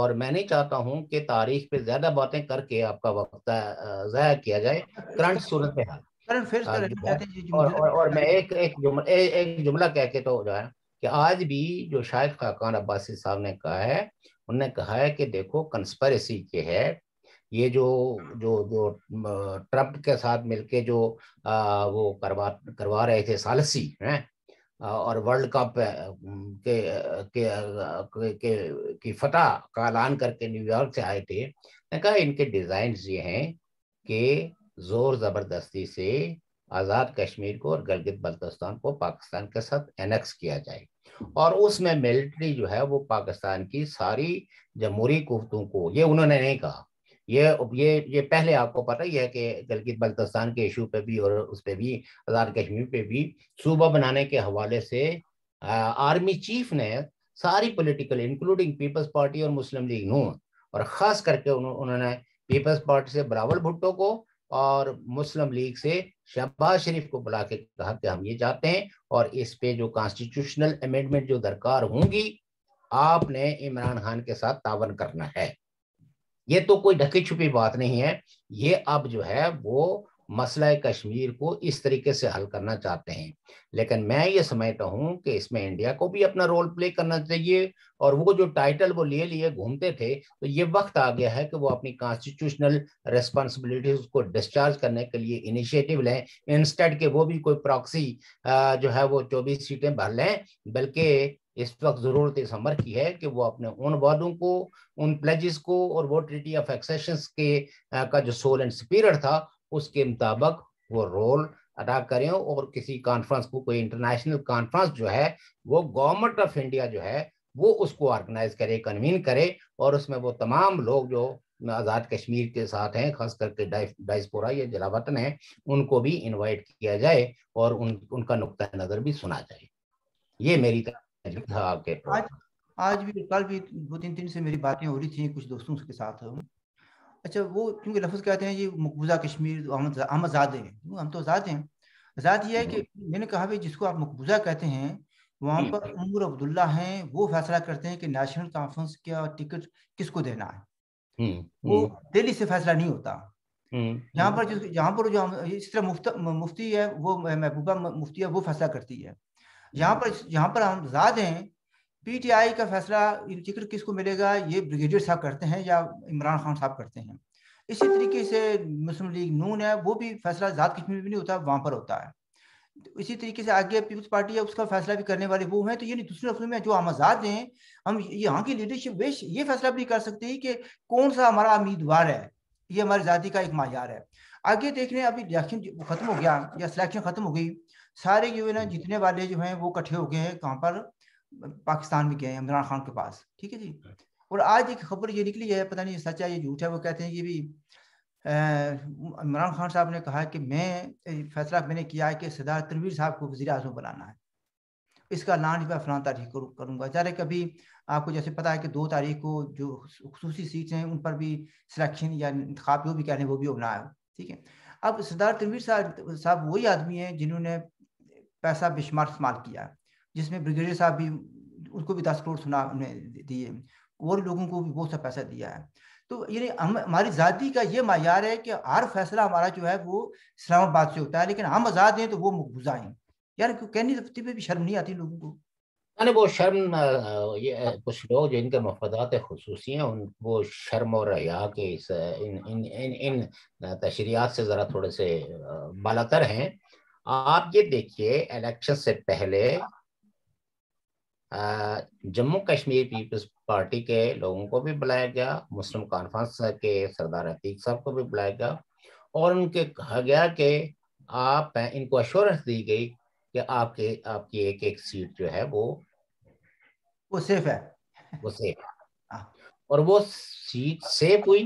और मैं नहीं चाहता हूं कि तारीख पे ज्यादा बातें करके आपका वक्त जया किया जाए करंट सूरत हाल और, और, और मैं एक एक जुमला एक, एक जुमला कह के तो जो है कि आज भी जो शायद खाकान अब्बासी साहब ने कहा है उनने कहा है कि देखो कंस्परेसी के है ये जो जो जो ट्रम्प के साथ मिलके जो आ, वो करवा करवा रहे थे सालसी है और वर्ल्ड कप के के, के, के की फतह का ऐलान करके न्यूयॉर्क से आए थे ने कहा इनके डिजाइन ये हैं कि जोर जबरदस्ती से आज़ाद कश्मीर को और गलगित बल्तिस्तान को पाकिस्तान के साथ एनेक्स किया जाए और उसमें मिलिट्री जो है वो पाकिस्तान की सारी जमहूरी कुतों को ये उन्होंने नहीं कहा ये ये ये पहले आपको पता ही है कि गलगित बल्तिस्तान के इशू पे भी और उस पर भी आज़ाद कश्मीर पे भी सूबा बनाने के हवाले से आ, आर्मी चीफ ने सारी पॉलिटिकल इंक्लूडिंग पीपल्स पार्टी और मुस्लिम लीग नून और ख़ास करके उन्होंने पीपल्स पार्टी से बरावल भुट्टो को और मुस्लिम लीग से शहबाज शरीफ को बुला के कहा कि हम ये चाहते हैं और इस पे जो कॉन्स्टिट्यूशनल अमेंडमेंट जो दरकार होंगी आपने इमरान खान के साथ तावन करना है ये तो कोई ढकी छुपी बात नहीं है ये अब जो है वो मसला कश्मीर को इस तरीके से हल करना चाहते हैं लेकिन मैं ये समझता हूँ कि इसमें इंडिया को भी अपना रोल प्ले करना चाहिए और वो जो टाइटल वो लिए लिए घूमते थे तो ये वक्त आ गया है कि वो अपनी कॉन्स्टिट्यूशनल रिस्पॉन्सिबिलिटीज को डिस्चार्ज करने के लिए इनिशिएटिव लें इंस्टेड के वो भी कोई प्रॉक्सी जो है वो चौबीस सीटें भर लें बल्कि इस वक्त जरूरत इस अमर की है कि वो अपने उन वादों को उन प्लेजेस को और वो ट्रिटी ऑफ एक्सेशन के आ, का जो सोल एंड स्पिरट था उसके मुताबिक वो रोल अदा करें और किसी कॉन्फ्रेंस को कोई इंटरनेशनल कॉन्फ्रेंस जो है वो गवर्नमेंट ऑफ इंडिया जो है वो उसको ऑर्गेनाइज करे कन्वीन करे और उसमें वो तमाम लोग जो आज़ाद कश्मीर के साथ हैं खास करके डाइसपोरा या जलावतन है उनको भी इनवाइट किया जाए और उन उनका नुक़ नज़र भी सुना जाए ये मेरी तरफ आपके आज आज भी कल भी दो तीन दिन से मेरी बातें हो रही थी कुछ दोस्तों के साथ अच्छा वो क्योंकि लफ्ज़ कहते हैं ये मकबूजा कश्मीर तो हम आज़ाद हैं हम तो आज़ाद हैं आज़ाद ये है कि मैंने कहा भाई जिसको आप मकबूजा कहते हैं वहाँ पर उमर अब्दुल्ला हैं वो फैसला करते हैं कि नेशनल कॉन्फ्रेंस का टिकट किसको देना है हम्म, वो हम्म। दिल्ली से फैसला नहीं होता हम्म, यहाँ पर जिस यहाँ पर जो इस तरह मुफ्ती है वो महबूबा मुफ्ती है वो फैसला करती है यहाँ पर यहाँ पर हम बता हैं पीटीआई का फैसला जिक्र किसको मिलेगा ये ब्रिगेडियर साहब करते हैं या इमरान खान साहब करते हैं इसी तरीके से मुस्लिम लीग नून है वो भी फैसला आज़ाद कश्मीर में भी नहीं होता वहाँ पर होता है इसी तरीके से आगे पीपल्स पार्टी है उसका फैसला भी करने वाले वो हैं तो ये नहीं दूसरे लफ्जों में जो हम आज़ाद हैं हम यहाँ की लीडरशिप वेश ये फैसला भी कर सकते है कि कौन सा हमारा उम्मीदवार है ये हमारी आज़ादी का एक मायार है आगे देख रहे हैं अभी इलेक्शन खत्म हो गया या सिलेक्शन खत्म हो गई सारे जो है ना जितने वाले जो हैं वो इकट्ठे हो गए हैं कहाँ पर पाकिस्तान में गए हैं इमरान खान के पास ठीक है जी अच्छा। और आज एक खबर ये निकली है पता नहीं सच है ये झूठ है वो कहते हैं ये भी इमरान खान साहब ने कहा कि मैं फैसला मैंने किया है कि सरदार तनवीर साहब को वजी अजम बनाना है इसका ऐलान मैं फलान तारीख को करूँगा चाहे कभी आपको जैसे पता है कि दो तारीख को जो खसूस सीटें हैं उन पर भी सिलेक्शन या इंतखा जो भी कहने वो भी होना है ठीक है अब सरदार तनवीर साहब साहब वही आदमी हैं जिन्होंने पैसा बिशमार इस्तेमाल किया जिसमें ब्रिगेडियर साहब भी उनको भी दस करोड़ सुना उन्हें दिए और लोगों को भी बहुत सा पैसा दिया है तो यानी हम हमारी आज़ादी का ये मैार है कि हर फैसला हमारा जो है वो इस्लामाबाद से होता है लेकिन हम आज़ाद हैं तो वो मकबूजा यार कहने सकती पे भी शर्म नहीं आती लोगों को यानी वो शर्म ये कुछ लोग जो इनके मफादात खसूस हैं उन वो शर्म और रया के इस इन इन इन, इन तशरियात से ज़रा थोड़े से बालातर हैं आप ये देखिए इलेक्शन से पहले जम्मू कश्मीर पीपल्स पार्टी के लोगों को भी बुलाया गया मुस्लिम कॉन्फ्रेंस के सरदार अतीक साहब को भी बुलाया गया और उनके कहा गया कि आप इनको अश्योरेंस दी गई कि आपके आपकी एक एक सीट जो है वो वो सेफ है वो सेफ है हाँ। और वो सीट सेफ हुई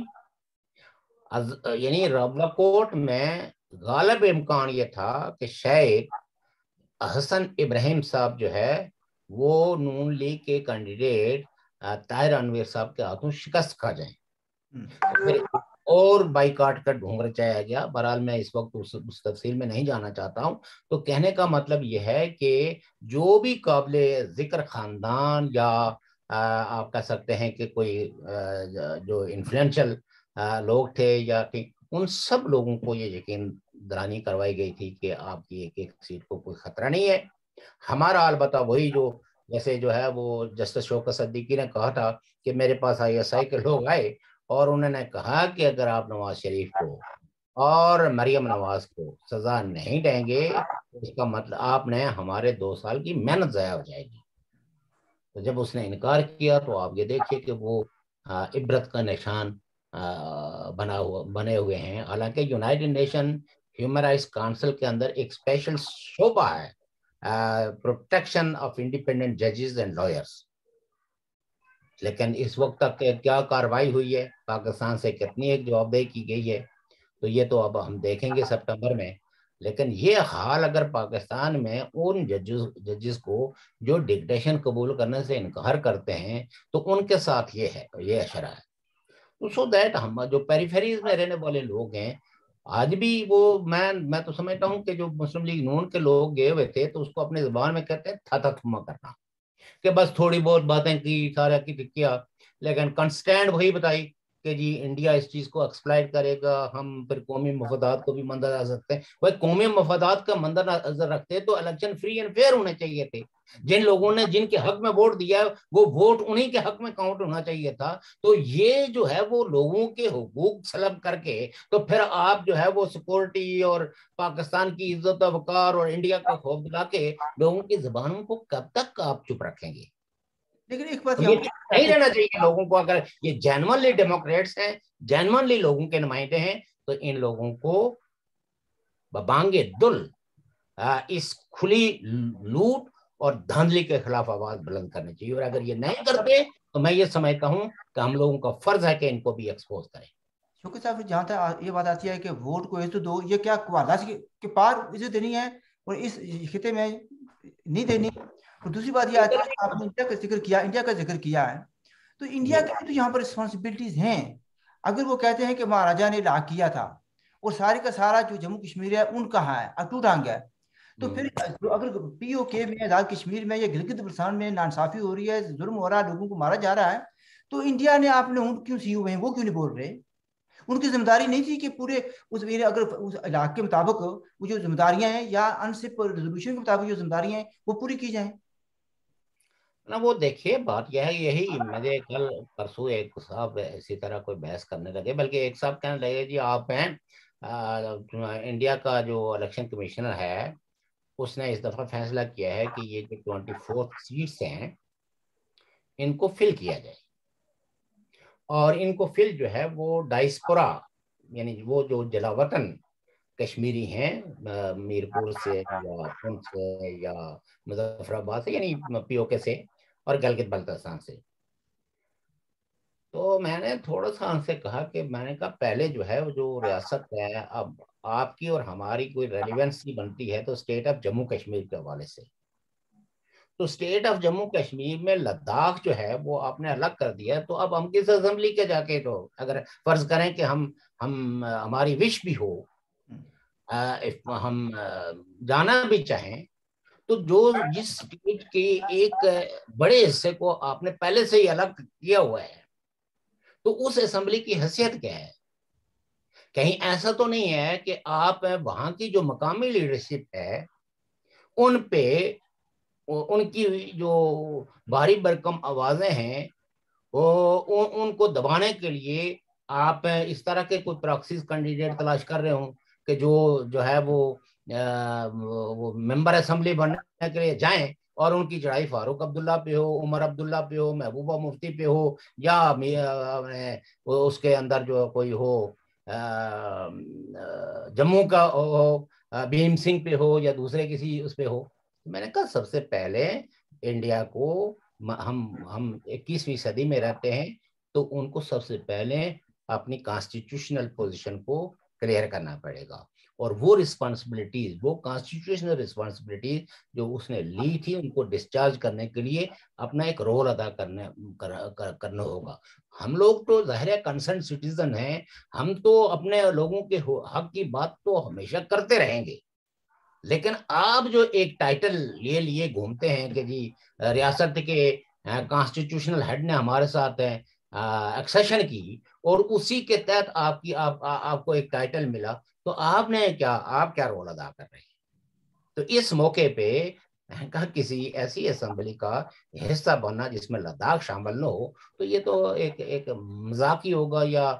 यानी रबला कोर्ट में गालब इम्कान ये था कि शायद हसन इब्राहिम साहब जो है वो नून लीग के कैंडिडेट ताहिर अनवर साहब के हाथों शिकस्त खा जाए हम्म। तो फिर और बाइकाट कर ढूंढ रचाया गया बहरहाल मैं इस वक्त उस, उस तफसील में नहीं जाना चाहता हूँ तो कहने का मतलब यह है कि जो भी काबिल जिक्र खानदान या आ, आप कह सकते हैं कि कोई आ, जो इन्फ्लुएंशल लोग थे या ठीक उन सब लोगों को ये यकीन दरानी करवाई गई थी कि आपकी एक एक सीट को कोई खतरा नहीं है हमारा अलबत् वही जो जैसे जो है वो जस्टिस शोकत सद्दीकी ने कहा था कि मेरे पास आई के लोग आए और उन्होंने कहा कि अगर आप नवाज शरीफ को और मरियम नवाज को सजा नहीं देंगे इसका मतलब आपने हमारे दो साल की मेहनत जया हो जाएगी तो जब उसने इनकार किया तो आप ये देखिए कि वो इबरत का निशान बना हुआ बने हुए हैं हालांकि United Nation human rights council के अंदर एक स्पेशल शोभा है प्रोटेक्शन ऑफ इंडिपेंडेंट जजेस एंड लॉयर्स लेकिन इस वक्त तक क्या कार्रवाई हुई है पाकिस्तान से कितनी एक जवाबदेही की गई है तो ये तो अब हम देखेंगे सितंबर में लेकिन ये हाल अगर पाकिस्तान में उन जजेस जजेस को जो डिक्टेशन कबूल करने से इनकार करते हैं तो उनके साथ ये है ये अशरा है तो सो दैट हम जो पेरीफेरीज में रहने वाले लोग हैं आज भी वो मैं मैं तो समझता हूँ कि जो मुस्लिम लीग नून के लोग गए हुए थे तो उसको अपने जबान में कहते हैं था थम्मा करना कि बस थोड़ी बहुत बातें की सारा की किया लेकिन कंस्टेंट वही बताई कि जी इंडिया इस चीज़ को एक्सप्लाइट करेगा हम फिर कौमी मफादात को भी मंदर आ सकते हैं भाई कौमी मफादात का मंदर नजर रखते तो इलेक्शन फ्री एंड फेयर होने चाहिए थे जिन लोगों ने जिनके हक में वोट दिया है वो वोट उन्हीं के हक में काउंट होना चाहिए था तो ये जो है वो लोगों के हकूक सलब करके तो फिर आप जो है वो सिक्योरिटी और पाकिस्तान की इज्जत वकार और इंडिया का खौफ दिला के लोगों की जबानों को कब तक आप चुप रखेंगे लेकिन एक बात तो नहीं रहना चाहिए लोगों को अगर ये जेनवनली डेमोक्रेट्स हैं जेनवनली लोगों के नुमाइंदे हैं तो इन लोगों को बबांगे दुल इस खुली लूट और धांधली के खिलाफ आवाज बुलंद करनी चाहिए और अगर ये नहीं करते तो मैं ये समझता हूँ कि हम लोगों का फर्ज है कि इनको भी एक्सपोज करें क्योंकि साहब जहाँ तक ये बात आती है कि वोट को तो दो ये क्या के पार इसे देनी है और इस खिते में नहीं देनी और दूसरी बात यह आती है आपने इंडिया का जिक्र किया इंडिया का जिक्र किया है तो इंडिया के तो यहाँ पर रिस्पॉन्सिबिलिटीज हैं अगर वो कहते हैं कि महाराजा ने ला किया था और सारे का सारा जो जम्मू कश्मीर है उन कहाँ है अटूट आंग है तो फिर हम्म। अगर पीओके में आजाद कश्मीर में या गिलगित बल्सान में नानसाफी हो रही है जुर्म हो रहा है लोगों को मारा जा रहा है तो इंडिया ने आपने उन क्यों सी हुए हैं वो क्यों नहीं बोल रहे उनकी जिम्मेदारी नहीं थी कि पूरे उस अगर उस इलाके के मुताबिक वो जो जिम्मेदारियां हैं या अनसिप रेजोल्यूशन के मुताबिक जो जिम्मेदारियां हैं वो पूरी की जाएं ना वो देखिए बात यह है यही हाँ, हाँ। मेरे कल परसों एक साहब इसी तरह कोई बहस करने लगे बल्कि एक साहब कहने लगे जी आप हैं इंडिया का जो इलेक्शन कमिश्नर है उसने इस दफ़ा फैसला किया है कि ये जो ट्वेंटी फोर सीट्स हैं इनको फिल किया जाए और इनको फिल जो है वो डाइस्पोरा यानी वो जो जलावतन कश्मीरी हैं मीरपुर से या पुंछ से या मुजफ्फराबाद से यानी पीओके से और गलगित बल्तिस्तान से तो मैंने थोड़ा सा उनसे कहा कि मैंने कहा पहले जो है जो रियासत है अब आपकी और हमारी कोई रेलिवेंस नहीं बनती है तो स्टेट ऑफ जम्मू कश्मीर के हवाले से तो स्टेट ऑफ जम्मू कश्मीर में लद्दाख जो है वो आपने अलग कर दिया तो अब हम किस असम्बली के जाके तो अगर फर्ज करें कि हम हम हमारी विश भी हो आ, हम्म। हम जाना भी चाहें तो जो जिस स्टेट के एक बड़े हिस्से को आपने पहले से ही अलग किया हुआ है तो उस असेंबली की हैसियत क्या है कहीं ऐसा तो नहीं है कि आप वहां की जो मकामी लीडरशिप है उन पे उनकी जो भारी बरकम आवाजें हैं वो उन, उनको दबाने के लिए आप इस तरह के कोई प्रॉक्सीज कैंडिडेट तलाश कर रहे हो कि जो जो है वो वो मेंबर असम्बली बनने के लिए जाए और उनकी चढ़ाई फारूक अब्दुल्ला पे हो उमर अब्दुल्ला पे हो महबूबा मुफ्ती पे हो या उसके अंदर जो कोई हो जम्मू का हो भीम सिंह पे हो या दूसरे किसी उस पे हो तो मैंने कहा सबसे पहले इंडिया को हम हम इक्कीसवीं सदी में रहते हैं तो उनको सबसे पहले अपनी कॉन्स्टिट्यूशनल पोजीशन को क्लियर करना पड़ेगा और वो रिस्पॉन्सिबिलिटीज वो कॉन्स्टिट्यूशनल रिस्पॉन्सिबिलिटीज जो उसने ली थी उनको डिस्चार्ज करने के लिए अपना एक रोल अदा करने कर, कर, करना होगा हम लोग तो जहर कंसर्न सिटीजन हैं हम तो अपने लोगों के हक की बात तो हमेशा करते रहेंगे लेकिन आप जो एक टाइटल ये लिए घूमते हैं कि जी रियासत के कॉन्स्टिट्यूशनल हेड ने हमारे साथ है एक्सेशन की और उसी के तहत आपकी आप आ, आपको एक टाइटल मिला तो आपने क्या आप क्या रोल अदा कर रहे हैं तो इस मौके पे कहा किसी ऐसी असम्बली का हिस्सा बनना जिसमें लद्दाख शामिल न हो तो ये तो एक एक मजाक ही होगा या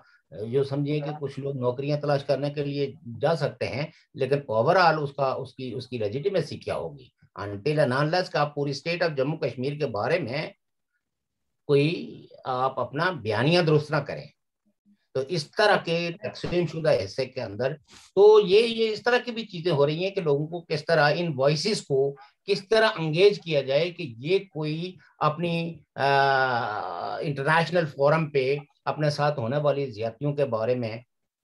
जो समझिए कि कुछ लोग नौकरियां तलाश करने के लिए जा सकते हैं लेकिन ओवरऑल उसका उसकी उसकी लेजिटिमेसी क्या होगी अनटिल अनलेस का पूरी स्टेट ऑफ जम्मू कश्मीर के बारे में कोई आप अपना बयानिया दुरुस्त ना करें तो इस तरह के स्वयंशुदा हिस्से के अंदर तो ये ये इस तरह की भी चीजें हो रही हैं कि लोगों को किस तरह इन वॉइस को किस तरह अंगेज किया जाए कि ये कोई अपनी इंटरनेशनल फोरम पे अपने साथ होने वाली ज्यादतियों के बारे में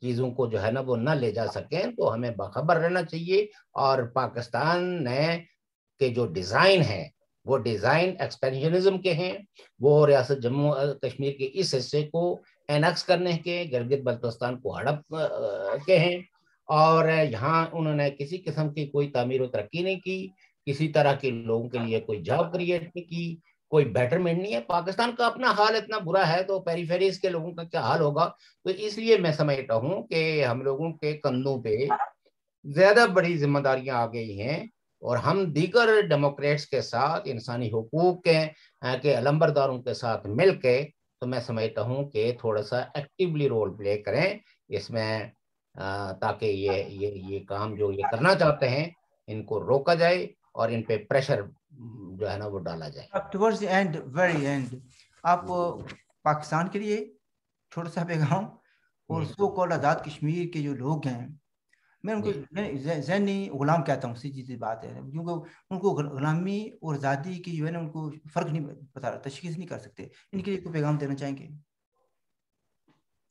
चीज़ों को जो है ना वो ना ले जा सकें तो हमें बखबर रहना चाहिए और पाकिस्तान ने के जो डिज़ाइन है वो डिज़ाइन एक्सपेंशनिज्म के हैं वो रियासत जम्मू कश्मीर के इस हिस्से को एनक्स करने के गिलगित बल्तस्तान को हड़प के हैं और यहाँ उन्होंने किसी किस्म की कोई तमीर तरक्की नहीं की किसी तरह के लोगों के लिए कोई जॉब क्रिएट नहीं की कोई बेटरमेंट नहीं है पाकिस्तान का अपना हाल इतना बुरा है तो पेरीफेरीज के लोगों का क्या हाल होगा तो इसलिए मैं समझता हूँ कि हम लोगों के कंधों पे ज्यादा बड़ी जिम्मेदारियां आ गई हैं और हम दीगर डेमोक्रेट्स के साथ इंसानी हकूक के के अलंबरदारों के साथ मिल के तो मैं समझता हूँ कि थोड़ा सा एक्टिवली रोल प्ले करें इसमें ताकि ये ये ये काम जो ये करना चाहते हैं इनको रोका जाए और इन पे प्रेशर जो है ना वो डाला जाए टुवर्ड्स एंड वेरी एंड आप पाकिस्तान के लिए छोटा सा पैगाम और सो कॉल्ड आज़ाद कश्मीर के जो लोग हैं मैं उनको जैनी गुलाम कहता हूँ सीधी सी बात है क्योंकि उनको गुलामी और आज़ादी की जो है ना उनको फ़र्क नहीं पता तशखीस नहीं कर सकते इनके लिए कोई पैगाम देना चाहेंगे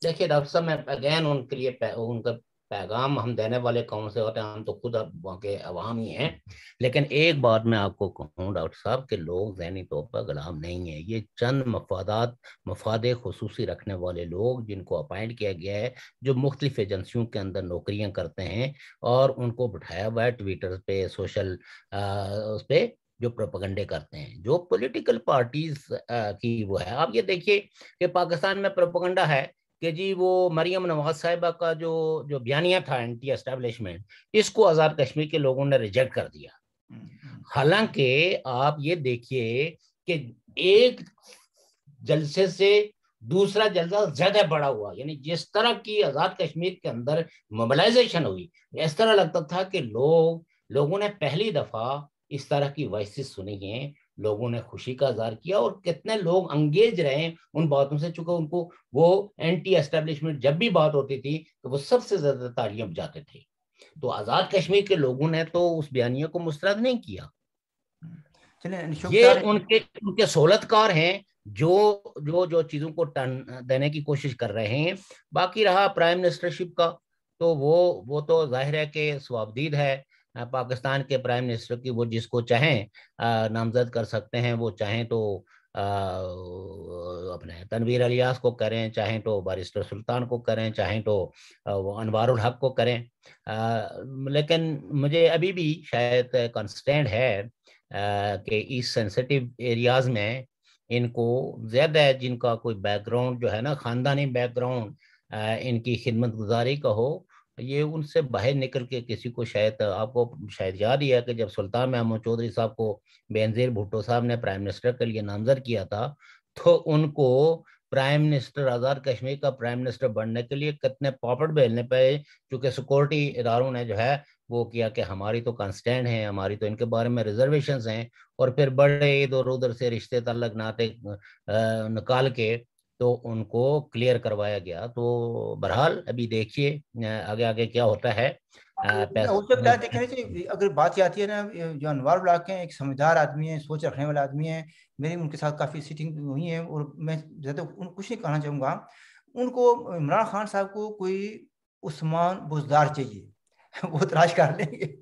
देखिए डॉक्टर साहब मैं अगेन उनके लिए उनका पैगाम हम देने वाले कौन से होते हैं हम तो खुद वहाँ के अवाम ही हैं लेकिन एक बात मैं आपको कहूँ डॉक्टर साहब के लोग जहनी तौर पर गुलाम नहीं है ये चंद मफादात मफाद खसूसी रखने वाले लोग जिनको अपॉइंट किया गया है जो मुख्तलिफ एजेंसियों के अंदर नौकरियाँ करते हैं और उनको बिठाया हुआ है ट्विटर पे सोशल उस पर जो प्रोपगंडे करते हैं जो पोलिटिकल पार्टीज की वो है आप ये देखिए कि पाकिस्तान में प्रोपगंडा है कि जी वो मरियम नवाज साहिबा का जो जो बयानिया था एंटी एस्टेब्लिशमेंट इसको आज़ाद कश्मीर के लोगों ने रिजेक्ट कर दिया हालांकि आप ये देखिए कि एक जलसे से दूसरा जलसा ज्यादा बड़ा हुआ यानी जिस तरह की आजाद कश्मीर के अंदर मोबलाइजेशन हुई इस तरह लगता था कि लोग लोगों ने पहली दफा इस तरह की वॉइस सुनी है लोगों ने खुशी का इजहार किया और कितने लोग अंगेज रहे उन बातों से चूंकि उनको वो एंटी एस्टेब्लिशमेंट जब भी बात होती थी तो वो सबसे ज्यादा तालियां बजाते थे तो आजाद कश्मीर के लोगों ने तो उस बयानिया को मुस्तरद नहीं किया ये उनके उनके सहूलतकार हैं जो जो जो चीजों को टन देने की कोशिश कर रहे हैं बाकी रहा प्राइम मिनिस्टरशिप का तो वो वो तो जाहिर है कि स्वाबदीद है हाँ, पाकिस्तान के प्राइम मिनिस्टर की वो जिसको चाहें नामजद कर सकते हैं वो चाहें तो आ, अपने तनवीर अलियास को करें चाहें तो बारिस्टर सुल्तान को करें चाहें तो अनवारुल हक को करें आ, लेकिन मुझे अभी भी शायद कंस्टेंट है कि इस सेंसिटिव एरियाज में इनको ज़्यादा जिनका कोई बैकग्राउंड जो है ना ख़ानदानी बैकग्राउंड इनकी खिदमत गुजारी का हो ये उनसे बाहर निकल के किसी को शायद आपको शायद याद ही है कि जब सुल्तान महमूद चौधरी साहब को बेनजीर भुट्टो साहब ने प्राइम मिनिस्टर के लिए नामजद किया था तो उनको प्राइम मिनिस्टर आज़ाद कश्मीर का प्राइम मिनिस्टर बनने के लिए कितने पॉपट भेजने पे चूँकि सिक्योरिटी इदारों ने जो है वो किया कि हमारी तो कंस्टेंट है हमारी तो इनके बारे में रिजर्वेशन हैं और फिर बड़े इधर उधर से रिश्ते तलक नाते निकाल के तो उनको क्लियर करवाया गया तो बहरहाल अभी देखिए आगे आगे क्या होता है हाँ, हो सकता है हम्म। अगर बात आती है ना जो अनवर ब्लॉक हैं एक समझदार आदमी है सोच रखने वाला आदमी है मेरी उनके साथ काफ़ी सीटिंग हुई है और मैं ज़्यादा कुछ नहीं कहना चाहूंगा उनको इमरान खान साहब को कोई उस्मान बुजदार चाहिए वो तलाश कर लेंगे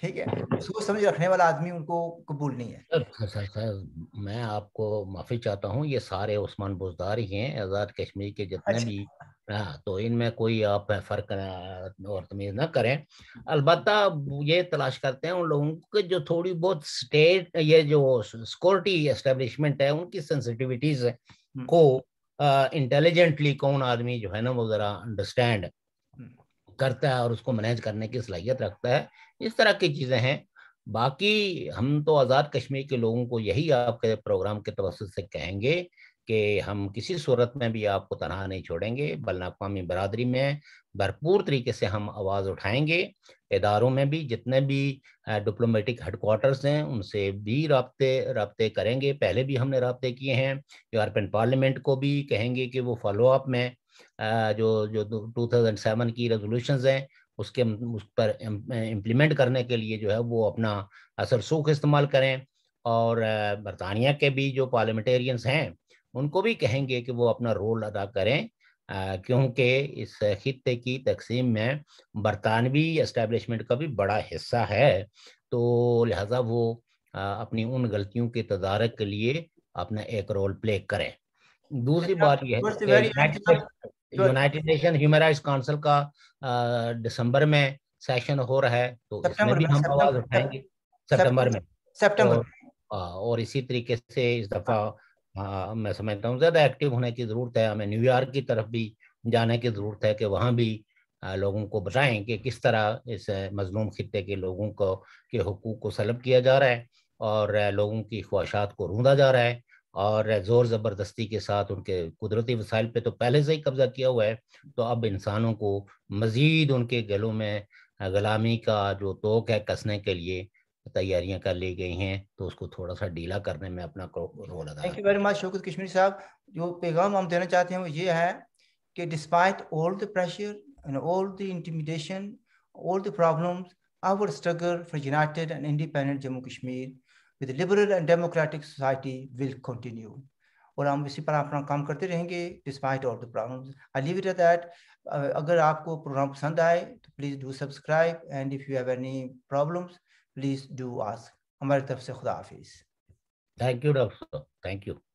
ठीक है हाँ। सोच समझ रखने वाला आदमी उनको कबूल नहीं है सर अच्छा, सर अच्छा, अच्छा, मैं आपको माफी चाहता हूँ ये सारे उस्मान बुजदार ही हैं आज़ाद कश्मीर के जितने अच्छा। भी हाँ तो इनमें कोई आप फर्क और तमीज़ ना करें अलबत् ये तलाश करते हैं उन लोगों के जो थोड़ी बहुत स्टेट ये जो सिक्योरिटी एस्टेब्लिशमेंट है उनकी सेंसिटिविटीज हम्म। को इंटेलिजेंटली कौन आदमी जो है ना वो ज़रा अंडरस्टैंड हम्म। करता है और उसको मैनेज करने की सलाहियत रखता है इस तरह की चीज़ें हैं बाकी हम तो आज़ाद कश्मीर के लोगों को यही आपके प्रोग्राम के तवसत से कहेंगे कि हम किसी सूरत में भी आपको तनहा नहीं छोड़ेंगे बल्कि अवी बरदरी में भरपूर तरीके से हम आवाज़ उठाएंगे इदारों में भी जितने भी डिप्लोमेटिक हेडकोार्टर्स हैं उनसे भी रबते रबते करेंगे पहले भी हमने रबते किए हैं यूरोपियन पार्लियामेंट को भी कहेंगे कि वो फॉलोअप में जो जो 2007 की रेजोल्यूशंस हैं उसके उस पर इम्प्लीमेंट करने के लिए जो है वो अपना असर सूख इस्तेमाल करें और बरतानिया के भी जो पार्लियामेंटेरियंस हैं उनको भी कहेंगे कि वो अपना रोल अदा करें क्योंकि इस खत्े की तकसीम में बरतानवी इस्टेबलिशमेंट का भी बड़ा हिस्सा है तो लिहाजा वो अपनी उन गलतियों के तदारक के लिए अपना एक रोल प्ले करें दूसरी अच्छा, बात यह है United Nation human rights council का दिसंबर में सेशन हो रहा है तो सितंबर में हम आवाज उठाएंगे सितंबर में सितंबर और इसी तरीके से इस दफा मैं समझता हूँ ज्यादा एक्टिव होने की जरूरत है हमें न्यूयॉर्क की तरफ भी जाने की जरूरत है कि वहाँ भी लोगों को बताएं कि किस तरह इस मजलूम खत्े के लोगों को के हकूक को सलब किया जा रहा है और लोगों की ख्वाहिशात को रूंदा जा रहा है और ज़ोर ज़बरदस्ती के साथ उनके कुदरती वसाइल पे तो पहले से ही कब्ज़ा किया हुआ है तो अब इंसानों को मज़ीद उनके गलों में गुलामी का जो तोक है कसने के लिए तैयारियां कर ली गई हैं तो उसको थोड़ा सा ढीला करने में अपना रोल अदा थैंक यू वेरी मच शोक कश्मीरी साहब जो पैगाम हम देना चाहते हैं वो ये है कि despite all the pressure and all the intimidation all the problems our struggle for united and independent Jammu Kashmir with liberal and democratic society will continue और हम इसी पर अपना काम करते रहेंगे despite of the problem I leave it at that अगर आपको प्रोग्राम पसंद आए तो please do subscribe and if you have any problems please do ask हमारी तरफ से खुदा हाफिज़ thank you doctor thank you